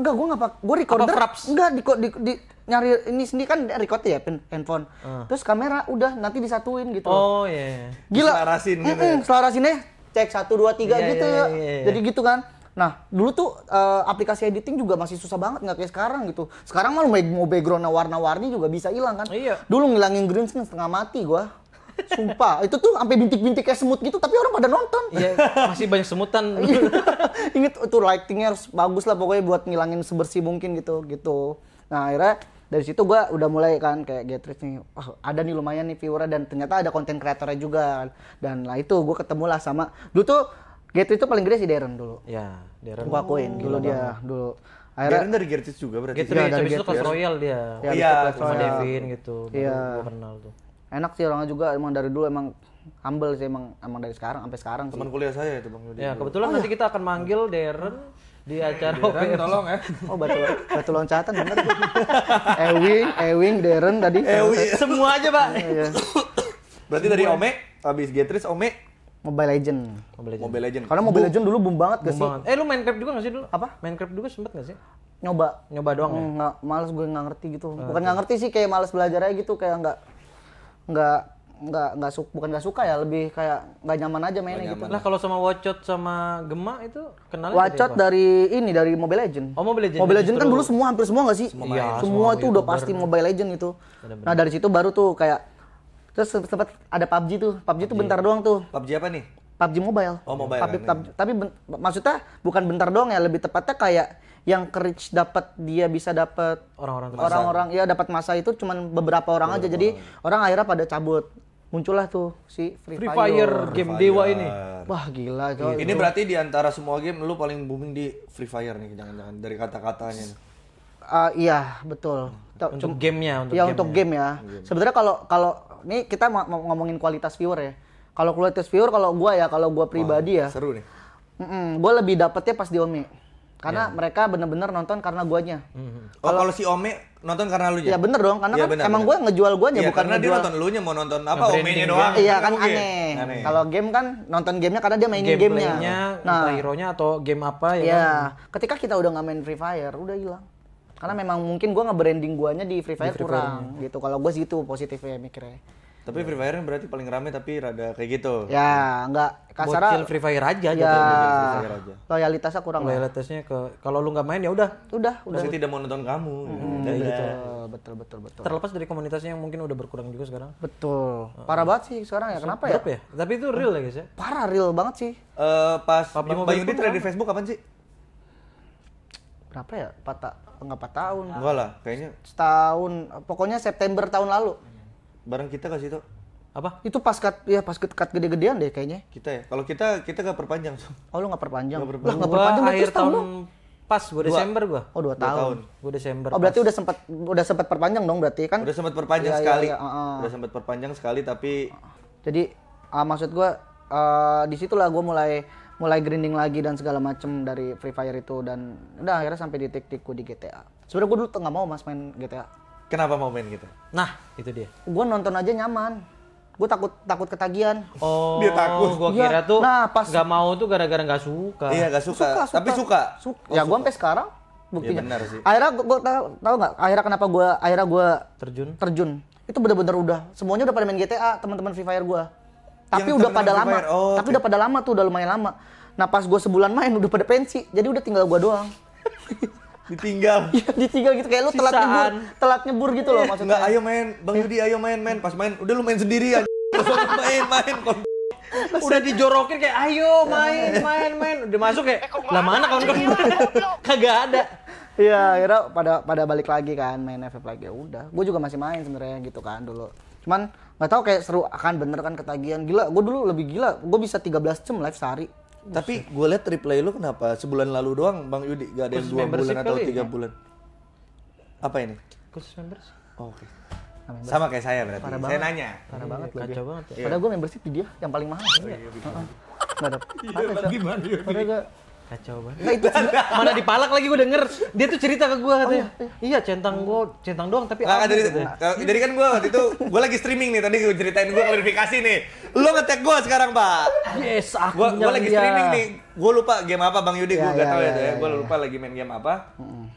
Enggak, gue ngapa Gue recorder. Enggak di, di, di nyari ini sendiri kan record ya handphone. Uh. Terus kamera udah nanti disatuin gitu. Oh iya. Yeah. Gila. Selarasin gitu. Mm -mm, ya. cek satu dua tiga yeah, gitu. Yeah, yeah, yeah. Iya. Jadi gitu kan. Nah, dulu tuh uh, aplikasi editing juga masih susah banget nggak kayak sekarang gitu. Sekarang malu mau background warna-warni juga bisa hilang kan. Iya. Dulu ngilangin green screen setengah mati gua. Sumpah, itu tuh sampai bintik-bintik kayak semut gitu, tapi orang pada nonton. Iya, masih banyak semutan. [LAUGHS] Iya. Ingat tuh lightingnya harus bagus lah pokoknya buat ngilangin sebersih mungkin gitu gitu. Nah akhirnya dari situ gue udah mulai kan kayak Getrich nih, oh, ada nih lumayan nih viewernya dan ternyata ada konten kreatornya juga dan lah itu gue ketemu lah sama dulu tuh Getrich itu paling gede sih Darren dulu. Iya, Darren. Gue akuin dulu dia banget. dulu. Akhirnya, Darren dari Getrich juga berarti. Getrich, iya, ya, dari itu kelas Royal dia. Iya, ya, sama Devin gitu. Iya. Gue kenal tuh enak sih orangnya juga emang dari dulu emang humble sih emang emang dari sekarang sampai sekarang teman kuliah saya itu bang Yudi ya kebetulan oh, nanti ya. kita akan manggil Darren di eh, acara Darren, tolong ya oh batu batu loncatan banget [LAUGHS] Ewing Ewing Darren tadi Ewing semua aja pak ya. berarti dari Ome habis Getris Ome Mobile Legend. Mobile Legend. Mobile Legend. Karena Mobile Bo Legend dulu boom banget gak sih? Eh lu Minecraft juga gak sih dulu? Apa? Minecraft juga sempet gak sih? Nyoba. Nyoba doang mm, ya? Nggak, males gue gak ngerti gitu. Oh, Bukan nggak gak ngerti sih kayak males belajar aja gitu. Kayak gak, nggak nggak nggak suka bukan nggak suka ya lebih kayak nggak nyaman aja mainnya gitu lah kalau sama Wacot sama Gema itu kenal Wacot dari ini dari Mobile Legend oh Mobile Legend Mobile Legend kan dulu semua hampir semua nggak sih semua, ya, semua, semua iya, itu udah pasti Mobile Legend itu nah dari situ baru tuh kayak terus sempat ada PUBG tuh PUBG, PUBG tuh bentar doang tuh PUBG apa nih PUBG Mobile. Oh, Mobile. PUBG, kan. tapi maksudnya bukan bentar doang ya, lebih tepatnya kayak yang kerich dapat dia bisa dapat orang-orang orang-orang ya dapat masa itu cuman beberapa orang aja jadi orang akhirnya pada cabut muncullah tuh si Free, Free Fire, game Fire. dewa ini. Wah gila coy. Ini berarti di antara semua game lu paling booming di Free Fire nih jangan-jangan dari kata-katanya. Uh, iya betul. Untuk Cuma, gamenya untuk ya untuk game ya. Game. Sebenarnya kalau kalau ini kita mau ngomongin kualitas viewer ya. Kalau kualitas viewer kalau gua ya kalau gua pribadi Wah, ya. Seru nih. Mm -mm, gua lebih dapetnya pas di Omi. Karena yeah. mereka bener-bener nonton karena guanya. Mm-hmm. Oh, kalau si Ome nonton karena lu ya? Iya, bener dong, karena ya, kan bener, emang bener. gue ngejual guanya ya, bukan karena ngejual... dia nonton lu nya mau nonton apa nah, Ome-nya doang. Iya kan aneh. aneh. Kalau game kan nonton gamenya karena dia mainin game gamenya. Game-nya, nah, hero-nya atau game apa ya. Iya. Kan? Ketika kita udah nggak main Free Fire, udah hilang. Karena memang mungkin gue nge-branding guanya di Free Fire di Free kurang Fire-nya. gitu. Kalau gue sih itu positifnya mikirnya. Tapi iya. Free Fire berarti paling rame tapi rada kayak gitu. Ya, enggak kasar. Bocil Free Fire aja gitu, ya, Free Fire aja. Loyalitasnya kurang Loyalitasnya ke kalau lu nggak main ya udah. Udah, udah. Masih tidak mau nonton kamu. Hmm, ya. gitu. Betul, betul, betul. Terlepas dari komunitasnya yang mungkin udah berkurang juga sekarang. Betul. Parah banget sih sekarang ya. Kenapa ya? ya? Tapi itu real ya guys ya. Parah real banget sih. Eh pas Bayu di trade di kan? Facebook kapan sih? Berapa ya? Empat, enggak empat tahun. Enggak lah, kayaknya. Setahun, pokoknya September tahun lalu barang kita kasih itu apa itu pas cut ya pas cut, cut gede-gedean deh kayaknya kita ya kalau kita kita gak perpanjang so. oh lu gak perpanjang gak perpanjang, lah, gak perpanjang akhir tahun pas gua Desember gua oh dua, dua tahun. tahun gua Desember oh berarti pas. udah sempat udah sempat perpanjang dong berarti kan udah sempat perpanjang ya, sekali ya, ya, uh, uh. udah sempat perpanjang sekali tapi jadi uh, maksud gua uh, ah, situlah gua mulai mulai grinding lagi dan segala macem dari Free Fire itu dan udah akhirnya sampai di titik di GTA. Sebenarnya gua dulu tuh gak mau mas main GTA Kenapa mau main gitu? Nah, itu dia. Gue nonton aja nyaman. Gue takut takut ketagihan. Oh, dia takut. Gue ya. kira tuh nah, pas gak mau tuh gara-gara gak suka. Iya, gak suka. suka, suka. Tapi suka. suka. Oh, ya, gue sampai sekarang buktinya. Ya, benar sih. Akhirnya gue tau, tau gak? Akhirnya kenapa gue akhirnya gue terjun. Terjun. Itu bener-bener udah semuanya udah pada main GTA teman-teman Free Fire gue. Tapi Yang udah pada lama. Oh, tapi okay. udah pada lama tuh udah lumayan lama. Nah pas gue sebulan main udah pada pensi, jadi udah tinggal gue doang. [LAUGHS] ditinggal ya, ditinggal gitu kayak lu Sisaan. telat nyebur telat nyebur gitu loh iya. maksudnya nggak ayo main bang iya. Yudi ayo main main pas main udah lu main sendiri aja ya. [LAUGHS] main main udah dijorokin kayak ayo main main main udah masuk kayak eh, lah mana kawan iya, kawan [LAUGHS] kagak ada Iya, kira pada pada balik lagi kan main FF lagi. Ya udah, gue juga masih main sebenarnya gitu kan dulu. Cuman nggak tahu kayak seru akan bener kan ketagihan gila. Gue dulu lebih gila. Gue bisa 13 jam live sehari. Tapi gue liat replay lu kenapa sebulan lalu doang Bang Yudi gak ada yang dua bulan atau tiga ya? bulan. Apa ini? Khusus members. Oh, Oke. Okay. Nah, Sama kayak saya berarti. Parah saya banget. nanya. Parah banget iya, banget. Kacau banget. Ya. Padahal gue membership di dia yang paling mahal. Oh, iya, iya. iya gak ada. Iya, gimana? Padahal gue kacau banget. Nah, itu mana dipalak lagi gue denger. Dia tuh cerita ke gue katanya. Oh, iya, iya centang gue, centang doang tapi nah, dari, gitu. dari kan gue waktu itu gue lagi streaming nih tadi gue ceritain gue klarifikasi nih. Lo ngetek gue sekarang, Pak. Yes, aku gua, gua lagi dia. streaming nih. Gue lupa game apa Bang Yudi, ya, gue ya, gak iya, tahu ya, iya, ya, ya. Gue lupa lagi main game apa.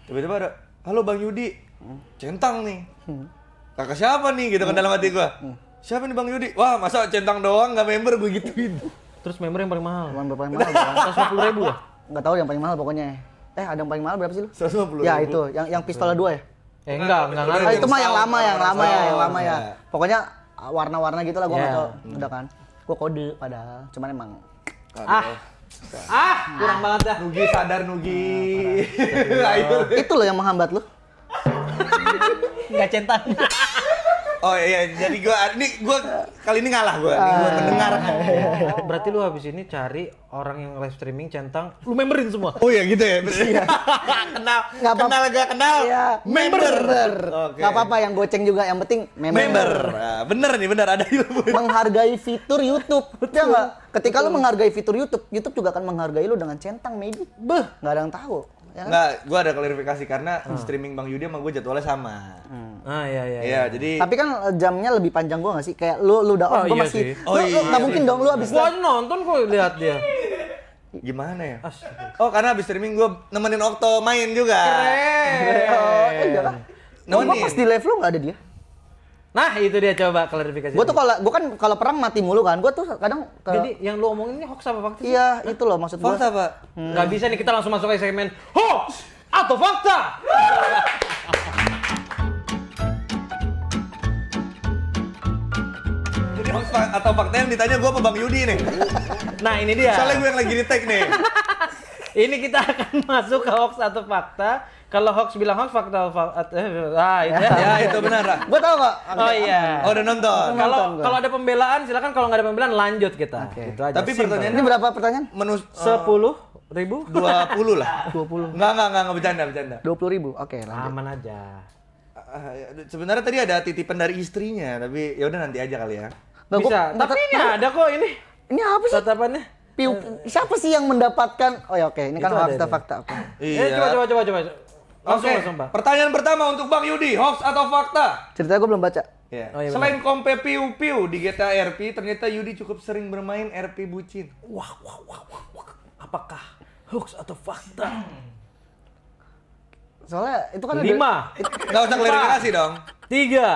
Tiba-tiba ada, "Halo Bang Yudi, mm. centang nih." Mm. Kakak siapa nih gitu ke kan dalam hati gue. Mm. Siapa nih Bang Yudi? Wah, masa centang doang gak member gue gituin. Terus member yang paling mahal. Member paling mahal, seratus ribu ya nggak tahu yang paling mahal pokoknya eh ada yang paling mahal berapa sih lu? 150 ya itu yang yang pistolnya dua ya eh enggak enggak, enggak, enggak. itu mah yang lama ya, yang lama ya yang lama ya pokoknya ah, warna-warna gitu lah gue yeah. tau udah kan gue kode padahal cuman emang ah ah kurang banget dah Nugi sadar Nugi nah, [LAUGHS] itu loh yang menghambat lu nggak centang [LAUGHS] Oh iya, jadi gue ini gua kali ini ngalah gue. Ini gua ah. pendengar. iya. [LAUGHS] berarti lu habis ini cari orang yang live streaming centang, lu memberin semua. Oh iya gitu ya. Iya. [LAUGHS] kenal nggak apa kenal gak kenal. Iya. Member. member. Okay. Gak apa-apa yang goceng juga yang penting member. member. Nah, bener nih bener ada ilmu. [LAUGHS] Menghargai fitur YouTube. Betul. Ya Ketika Betul. lu menghargai fitur YouTube, YouTube juga akan menghargai lu dengan centang maybe. Beh, nggak ada yang tahu. Ya kan? Nggak, gue ada klarifikasi karena hmm. streaming Bang Yudi sama gue jadwalnya sama. Hmm. Ah iya iya. Iya, iya. jadi Tapi kan eh, jamnya lebih panjang gue nggak sih? Kayak lu lu udah on, oh, gue iya masih sih. Oh, lu, iya, lu, iya, mungkin dong lu abis Gue nonton kok lihat dia. Gimana ya? Oh, karena abis streaming gue nemenin Okto main juga. Keren. Keren. Oh, iya lah. Nah, pas di live lu gak ada dia? Nah itu dia coba klarifikasi. Gue tuh kalau gue kan kalau perang mati mulu kan, gue tuh kadang. Kalo... Jadi yang lu omongin ini hoax apa fakta? Iya nah, itu loh maksud gue. Fakta pak. apa? Hmm. Gak bisa nih kita langsung masuk ke segmen hoax atau fakta. Jadi hoax atau fakta yang ditanya gue apa Bang Yudi nih? nah ini dia. Soalnya gue yang lagi di tag nih ini kita akan [LAUGHS] masuk ke hoax atau fakta. Kalau hoax bilang hoax, fakta fakta. Eh, ah, itu ya, ya itu benar. Gue tau kok. Oh iya. Oh udah nonton. Kalau kalau ada pembelaan silakan kalau nggak ada pembelaan lanjut kita. Okay. Itu aja. Tapi pertanyaan ini berapa pertanyaan? Menu eh, sepuluh ribu? [LAUGHS] Dua puluh lah. [LAUGHS] Dua puluh. Nggak nggak nggak bercanda bercanda. Dua puluh ribu. Oke. Okay, Aman aja. Ah, ah, ya, sebenarnya tadi ada titipan dari istrinya, tapi ya udah nanti aja kali ya. Bisa. Tapi ini ada kok ini. Ini apa sih? Tatapannya. Piu, eh. siapa sih yang mendapatkan? Oh ya oke, ini kan fakta-fakta. oke iya. eh, Coba coba coba coba. Langsung langsung, Pak. Pertanyaan pertama untuk Bang Yudi, hoax atau fakta? Cerita gue belum baca. Yeah. Oh, iya Selain benar. kompe piu piu di GTA RP, ternyata Yudi cukup sering bermain RP bucin. Wah, wah, wah, wah, wah. Apakah hoax atau fakta? Soalnya itu kan lima. Ada... Gak usah klarifikasi dong. Tiga,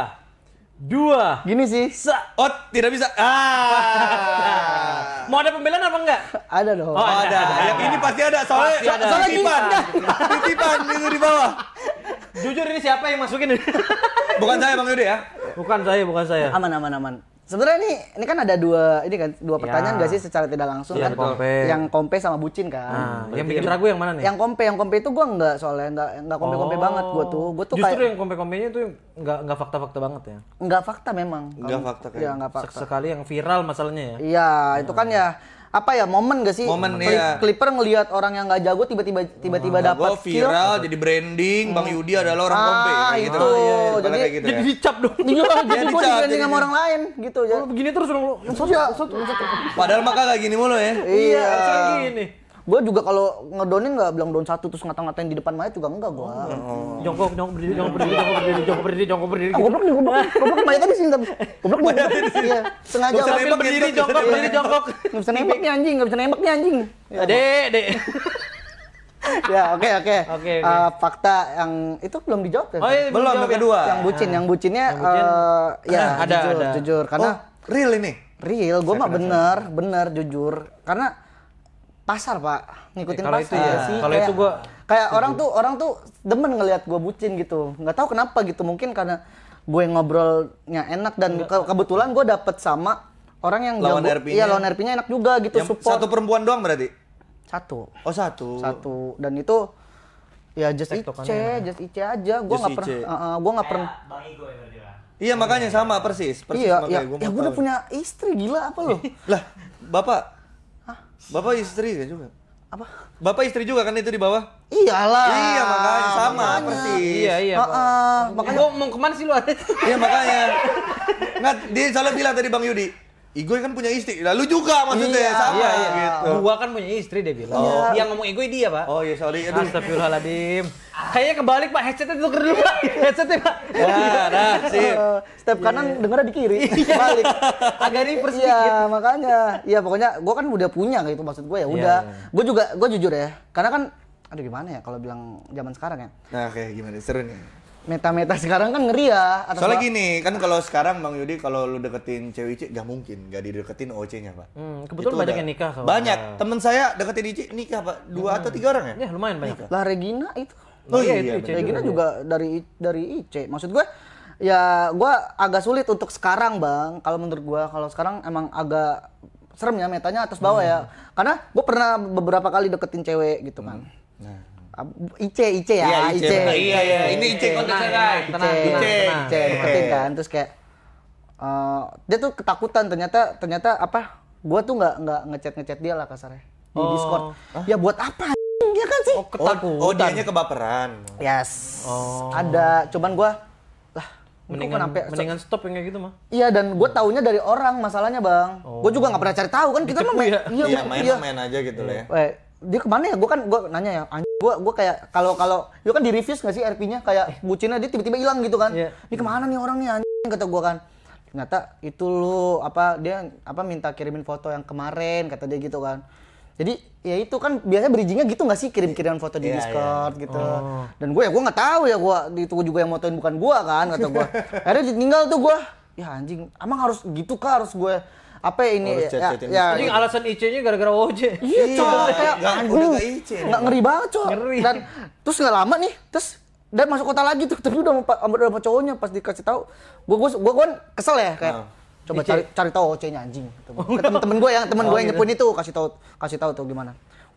dua. Gini sih. Sa Ot, tidak bisa. Ah. Mau ada pembelaan apa enggak? Ada dong. Oh, ada. ada. ada. Yang ini pasti ada. Soalnya pasti ada. soalnya titipan. titipan itu di bawah. Jujur ini siapa yang masukin? bukan saya Bang Yudi ya. Bukan saya, bukan saya. Aman aman aman. Sebenarnya ini ini kan ada dua ini kan dua ya. pertanyaan ya. gak sih secara tidak langsung ya, kan kompe. yang kompe sama bucin kan. Nah, yang bikin ragu yang mana nih? Yang kompe yang kompe itu gue nggak soalnya nggak nggak kompe kompe oh. banget gue tuh gue tuh justru kayak, yang kompe kompenya itu nggak nggak fakta fakta banget ya? Nggak fakta memang. Nggak fakta kan? Ya nggak fakta. Sekali yang viral masalahnya ya. Iya hmm. itu kan hmm. ya apa ya momen gak sih? Momen Cl ya. Clipper ngelihat orang yang nggak jago tiba-tiba tiba-tiba dapat viral skill. jadi branding hmm. Bang Yudi adalah orang ah, Kompe gitu. Oh, iya, Jadi, gitu jadi ya. dicap dong. [LAUGHS] Iya, iya, dicap jadi gue dicap sama orang lain gitu. Oh, begini terus dong lu. Padahal maka gak gini mulu ya. Iya, kan gini. Gue juga kalau ngedonin nggak bilang down satu terus ngata-ngatain di depan mayat juga enggak gue. Oh, oh. Jongkok, jongkok berdiri, jongkok berdiri, jongkok berdiri, jongkok berdiri, jongkok berdiri. Gitu. Goblok nih, goblok. Goblok mayatnya di sini tapi. Goblok mayatnya di sini. Iya, sengaja sambil gitu, berdiri jongkok, berdiri jongkok. Enggak bisa nembak nih anjing, enggak bisa nembak nih anjing. Ya, dek, dek ya oke oke oke. Eh, fakta yang itu belum dijawab ya? Oh, iya, belum yang ya? kedua. Yang bucin, yang bucinnya eh, ya ada, jujur, jujur karena oh, real ini. Real, gue mah bener, bener jujur karena pasar pak ngikutin eh, kalau pasar itu ya. sih kalau itu gua kayak orang tuh orang tuh demen ngelihat gue bucin gitu nggak tahu kenapa gitu mungkin karena gue ngobrolnya enak dan ke kebetulan gue dapet sama orang yang lawan jago, rp iya lawan RP-nya enak juga gitu yang support satu perempuan doang berarti satu oh satu satu dan itu ya just IC just IC aja gue nggak pernah uh, gue nggak pernah iya makanya sama persis persis iya, makanya iya. Gua ya gue udah punya istri gila apa lo [LAUGHS] lah bapak Bapak istri ya juga? Apa? Bapak istri juga kan itu di bawah? Iyalah. Iya makanya sama persis. Iya iya. Uh, uh, makanya mau, mau kemana sih lu? iya makanya. Nggak, dia salah bilang tadi Bang Yudi Igoy kan punya istri. Lalu nah, juga maksudnya iya, sama iya, iya. gitu. Gua kan punya istri dia bilang. Oh. Yang ngomong Igoy dia, Pak. Oh iya, sorry. Aduh. Astagfirullahaladzim. Kayaknya kebalik, Pak. Headsetnya itu dulu, Pak. Headsetnya, Pak. Ya, nah, sip. Uh, [LAUGHS] step kanan yeah. dengarnya di kiri, [LAUGHS] [LAUGHS] balik. Agak reverse Iya, makanya. Iya, pokoknya gua kan udah punya gitu maksud gua ya. Iya, udah. Yeah, Gua juga gua jujur ya. Karena kan aduh gimana ya kalau bilang zaman sekarang ya. Nah, kayak gimana? Seru nih meta-meta sekarang kan ngeri ya. Atas Soalnya gini, kan kalau sekarang Bang Yudi kalau lu deketin cewek Ici gak mungkin, gak dideketin OC-nya, Pak. Hmm, kebetulan Itu banyak yang nikah kalau. Banyak. Ya. Temen saya deketin Ici nikah, Pak. Dua hmm. atau tiga orang ya? Ya, lumayan banyak. Lah Regina itu. Oh, oh iya, iya, itu Ice Regina iya. juga dari dari IC. Maksud gue ya gue agak sulit untuk sekarang, Bang. Kalau menurut gue kalau sekarang emang agak serem ya metanya atas bawah hmm. ya. Karena gue pernah beberapa kali deketin cewek gitu kan. Hmm. Nah. Ice, Ice ya, yeah, iya, Ice. Iya, Iya iya, ini Ice kontennya guys. Ice, Ice, Ice. Iya. kan terus kayak uh, dia tuh ketakutan ternyata ternyata apa? Gua tuh nggak nggak ngechat ngechat dia lah kasarnya di oh. Discord. Ya buat apa? dia iya kan sih. Oh, ketakutan. Oh, dianya kebaperan. Yes. Oh. Ada, cuman gua lah mendingan sampai mendingan stop yang kayak gitu mah. Iya dan gue taunya dari orang masalahnya bang. Oh. Gue juga nggak pernah cari tahu kan kita mah main, ya. iya, main, iya. main aja gitu lah ya. Eh, dia kemana ya? Gue kan gue nanya ya, gua gua kayak kalau kalau lu kan di review nggak sih RP-nya kayak eh. bucinnya dia tiba-tiba hilang gitu kan yeah. ini kemana nih orang nih anjing kata gua kan ternyata itu lu apa dia apa minta kirimin foto yang kemarin kata dia gitu kan jadi ya itu kan biasanya bridgingnya gitu nggak sih kirim kiriman foto di yeah, iya. Discord yeah. gitu oh. dan gue ya gue nggak tahu ya gue itu juga yang motoin bukan gue kan kata gue [LAUGHS] akhirnya ditinggal tuh gue ya anjing emang harus gitu kah harus gue ya? apa ya ini oh, ya, ya, ya, ini alasan IC-nya gara-gara OJ. Iya, iya, coy. Enggak udah enggak IC. Enggak ngeri banget, coy. Ngeri. Dan terus gak lama nih, terus dan masuk kota lagi tuh, tapi udah sama, udah sama cowoknya pas dikasih tahu. Gue gue gue kan kesel ya kayak nah. coba cari cari tahu OC-nya anjing. Ke oh, temen-temen gue yang temen oh, gue yang gitu. nyepuin itu kasih tahu kasih tahu tuh gimana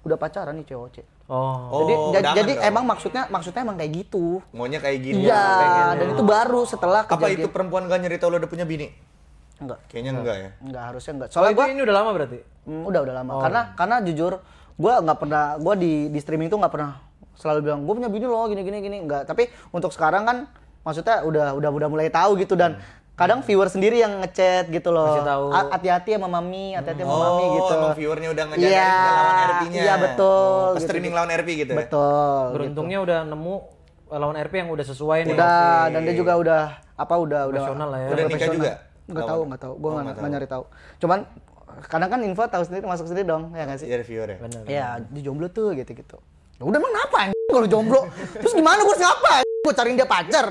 udah pacaran nih cowok cewek. Oh. Jadi oh, jadi, jadi emang maksudnya maksudnya emang kayak gitu. Maunya kayak gini. Iya. Dan itu baru setelah kejadian. Apa itu perempuan gak nyari tau lo udah punya bini? Enggak. Kayaknya enggak, ya. Enggak harusnya enggak. Oh, Soalnya oh, gua, ini udah lama berarti. Mm, udah udah lama. Oh. Karena karena jujur gue nggak pernah gue di di streaming itu nggak pernah selalu bilang gue punya bini loh gini gini gini enggak. tapi untuk sekarang kan maksudnya udah udah udah mulai tahu gitu dan hmm kadang viewer sendiri yang ngechat gitu loh. Hati-hati sama mami, hati-hati sama oh, gitu. Oh, viewernya udah ngejar yeah, lawan RP-nya. Iya, betul. Oh, gitu, streaming gitu. lawan RP gitu ya. Betul. Gitu. Beruntungnya gitu. udah nemu eh, lawan RP yang udah sesuai udah, nih. Udah, dan dia juga udah apa udah udah profesional lah ya. Udah, udah nikah juga nggak tahu oh, nggak tahu gue nggak nyari tahu cuman kadang kan info tahu sendiri masuk sendiri dong ya nggak sih ya reviewer ya iya, ya di jomblo tuh gitu gitu udah emang kenapa kalau jomblo terus gimana gue siapa ngapa gue cariin dia pacar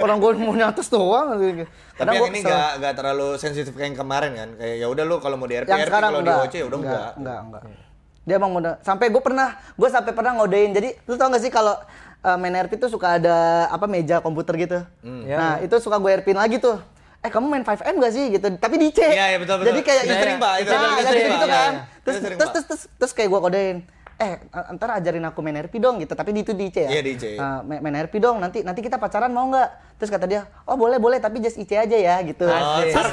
orang gue mau nyatus doang gitu. tapi yang ini nggak nggak terlalu sensitif kayak yang kemarin kan kayak ya udah lu kalau mau di RP kalau di OC ya udah enggak enggak enggak iya. dia emang udah sampai gue pernah gue sampai pernah ngodein jadi lu tau gak sih kalau uh, main RP tuh suka ada apa meja komputer gitu hmm. Iya. nah yeah. itu suka gue RPin lagi tuh eh kamu main 5M gak sih gitu tapi di C iya, iya, betul, betul. jadi kayak itu pak itu sering iya. nah, gitu kan iya, terus terus terus terus kayak gue kodein eh ntar ajarin aku main RP dong gitu tapi di itu di C ya iya di IC uh, eh, main, main RP dong nanti nanti kita pacaran mau nggak terus kata dia oh boleh boleh tapi just IC aja ya gitu oh, ya terus iya. terus,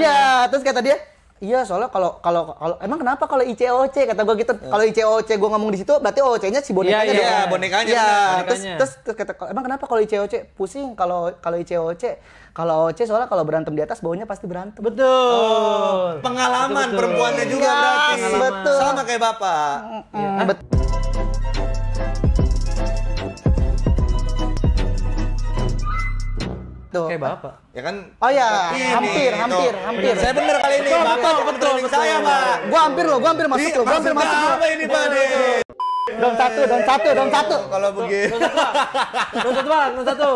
ya terus kata dia Iya, soalnya kalau kalau kalau emang kenapa kalau ICOC kata gue gitu. Kalau ICOC gue ngomong di situ berarti OC-nya si bonekanya. Iya, yeah, ya iya. iya, bonekanya. Iya, terus, terus kata emang kenapa kalau ICOC pusing kalau kalau ICOC kalau OC soalnya kalau berantem di atas baunya pasti berantem. Betul. Oh. pengalaman perempuannya juga iya, berarti. Betul. Sama kayak bapak. Mm, Tuh. Gitu. Kayak bapak. Ya kan? Oh ya, hampir, gitu. hampir, hampir, iya. hampir. Saya bener kali ini, betul, bapak betul, betul, betul, saya, Pak. Gua hampir loh, gua hampir masuk loh, gua hampir masuk. Apa ini, Pak? Iya, iya, dong satu, dong satu, dong satu. Kalau begitu. Dong satu, Bang, satu.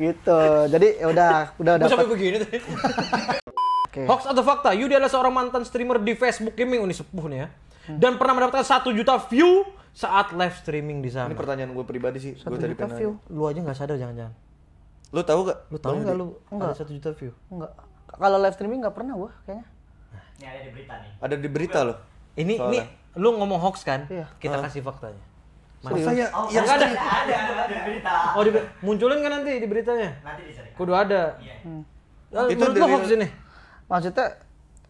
Gitu. Jadi ya udah, udah udah. Sampai begini tadi. Okay. Hoax atau fakta, Yudi adalah seorang mantan streamer di Facebook Gaming, oh, ini sepuh nih ya. Hmm. Dan pernah mendapatkan satu juta view saat live streaming di sana. Ini pertanyaan gue pribadi sih. Satu juta view. Lu aja nggak sadar jangan-jangan. Lu tahu gak? Lu tahu gak lu? Enggak. Ada 1 juta view. Enggak. Kalau live streaming enggak pernah gua kayaknya. Ini ada di berita nih. Ada di berita lo Ini ini lu ngomong hoax kan? Iya. Kita uh. kasih faktanya. Mana? Saya oh, yang ada. ada. ada berita. Oh, di, munculin kan nanti di beritanya? Nanti dicari. Kudu ada. Iya. Hmm. itu lu hoax ini? Maksudnya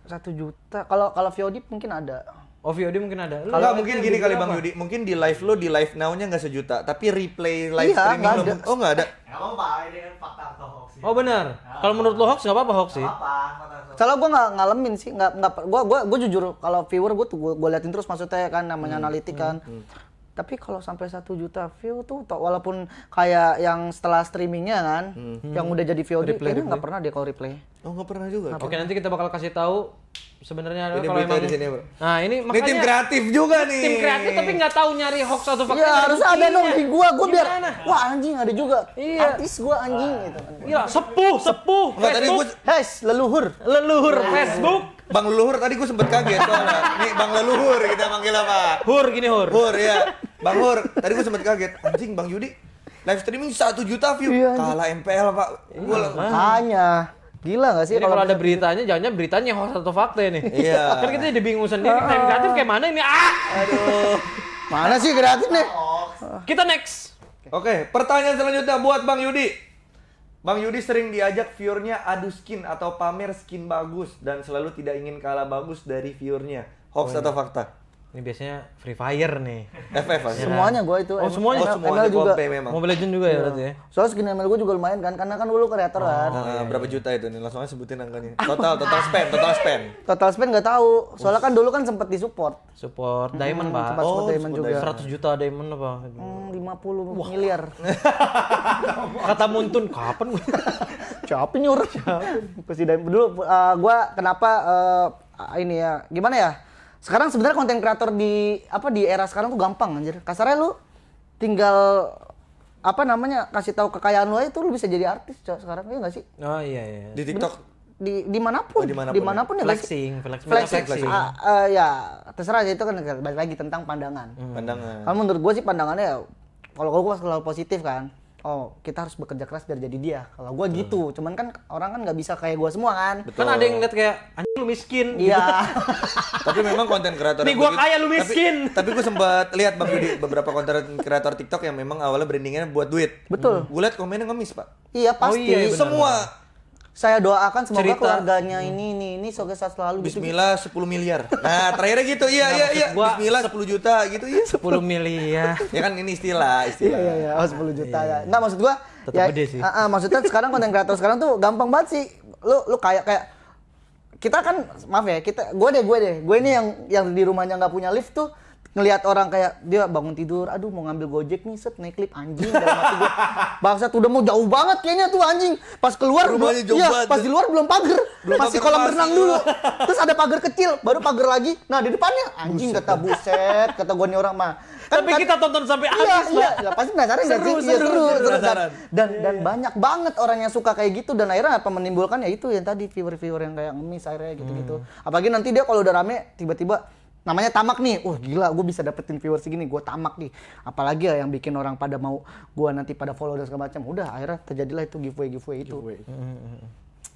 satu juta. Kalau kalau VOD mungkin ada Oh VOD mungkin ada. Kalau mungkin gini kali Bang Yudi, mungkin di live lo di live now-nya nggak sejuta, tapi replay live iya, streaming lo oh nggak ada. [LAUGHS] Nggak apa ini kan fakta atau hoax ya? Oh benar. Nah, kalau menurut lo hoax nggak apa-apa hoax sih. Apa, Kalau gue nggak ngalamin sih, nggak nggak gue gue gue jujur kalau viewer gue tuh gue liatin terus maksudnya kan namanya hmm, analitik kan. Hmm, hmm tapi kalau sampai satu juta view tuh walaupun kayak yang setelah streamingnya kan hmm. yang udah jadi VOD replay, kayaknya nggak pernah dia kalau replay Oh nggak pernah juga. Oke nanti kita bakal kasih tahu sebenarnya ini kalau emang di sini, bro. Nah ini makanya. Ini tim kreatif juga nih. Tim kreatif tapi nggak tahu nyari hoax atau fakta. Ya harus ada dong di gua, gua biar. Wah anjing ada juga. Iya. Artis gua anjing gitu. Iya sepuh sepuh. Nggak, Tadi gua... Hash leluhur. Leluhur iya. Facebook. Bang Leluhur tadi gue sempet kaget soalnya. [LAUGHS] Nih Bang Leluhur kita manggil apa? Hur gini Hur. Hur ya. Bang Hur, tadi gue sempet kaget. Anjing Bang Yudi live streaming satu juta view. Iya, Kalah MPL, Pak. Gua Hanya iya, Gila gak sih kalau ada beritanya, jangan jangan beritanya hoax atau fakta ini. Iya. [LAUGHS] kan kita jadi bingung sendiri, ah. [LAUGHS] kreatif kayak mana ini? Ah! Aduh. mana sih kreatif nih? Kita next. Oke, okay, pertanyaan selanjutnya buat Bang Yudi. Bang Yudi sering diajak viewernya adu skin atau pamer skin bagus dan selalu tidak ingin kalah bagus dari viewernya. Hoax oh, iya. atau fakta? ini biasanya Free Fire nih. FF ya, kan? Semuanya gue itu. Oh semuanya. Oh, semuanya ML juga. memang. Mobile Legend juga ya iya. berarti ya. Soalnya skin ML gue juga lumayan kan, karena kan lu kreator kan. oh, Nah, iya, berapa juta itu nih? Langsung aja sebutin angkanya. Total, total [LAUGHS] spend, total spend. Total spend nggak tahu. Soalnya kan dulu kan sempet di support. Support Diamond hmm, pak. Sempat oh, Diamond juga. 100 juta Diamond apa? Hmm, 50 Wah. miliar. [LAUGHS] Kata Muntun, kapan gue? Capek [LAUGHS] nyuruh. Pasti Diamond. Dulu uh, eh, gue kenapa uh, ini ya, gimana ya? sekarang sebenarnya konten kreator di apa di era sekarang tuh gampang anjir kasarnya lu tinggal apa namanya kasih tahu kekayaan lu aja tuh lu bisa jadi artis cok sekarang ya gak sih oh iya iya di TikTok di dimanapun, oh, dimanapun, ya? dimanapun ya, ya flexing, flexing, flexing, ah, eh, ya terserah aja itu kan balik lagi tentang pandangan. Hmm. Pandangan. Kalau menurut gue sih pandangannya kalau gue selalu positif kan oh kita harus bekerja keras biar jadi dia kalau gue gitu cuman kan orang kan nggak bisa kayak gue semua kan Betul. kan ada yang ngeliat kayak anjing lu miskin iya gitu. [LAUGHS] tapi memang konten kreator nih gue kaya lu miskin tapi, tapi gue sempat lihat bang di [LAUGHS] beberapa konten kreator TikTok yang memang awalnya brandingnya buat duit betul gue lihat komennya ngemis pak iya pasti oh, iya, iya bener. semua saya doakan semoga Cerita. keluarganya hmm. ini ini ini semoga selalu gitu, gitu. Bismillah gitu. 10 miliar. Nah, terakhirnya gitu. Iya iya iya. Bismillah 10 juta gitu iya. 10 miliar. ya kan ini istilah, istilah. Iya iya, iya. oh 10 juta iya, ya. Enggak iya. maksud gua Tetap ya, gede sih. Uh, maksudnya sekarang konten kreator sekarang tuh gampang banget sih. Lu lu kayak kayak kita kan maaf ya, kita gue deh gue deh. Gue ini yang yang di rumahnya nggak punya lift tuh ngelihat orang kayak dia bangun tidur, aduh mau ngambil gojek nih, set naik lift anjing [LAUGHS] Bangsa tuh udah mau jauh banget kayaknya tuh anjing. Pas keluar iya, pas di luar belum pagar. masih kolam pas renang dulu. [LAUGHS] Terus ada pagar kecil, baru pagar lagi. Nah, di depannya anjing buset. kata buset, kata gue nih orang mah. Kan, Tapi kan, kita tonton sampai iya, habis. Iya, iya, pasti nggak cari nggak iya, seru, seru, seru, dan, dan, iya, dan iya. banyak banget orang yang suka kayak gitu dan akhirnya apa menimbulkan ya itu yang tadi viewer-viewer yang kayak ngemis akhirnya gitu-gitu. Hmm. Apalagi nanti dia kalau udah rame tiba-tiba namanya tamak nih, wah uh, gila gue bisa dapetin viewers segini, gue tamak nih. Apalagi ya yang bikin orang pada mau gue nanti pada follow dan segala macam. Udah akhirnya terjadilah itu giveaway giveaway itu. Giveaway. Hmm, hmm, hmm,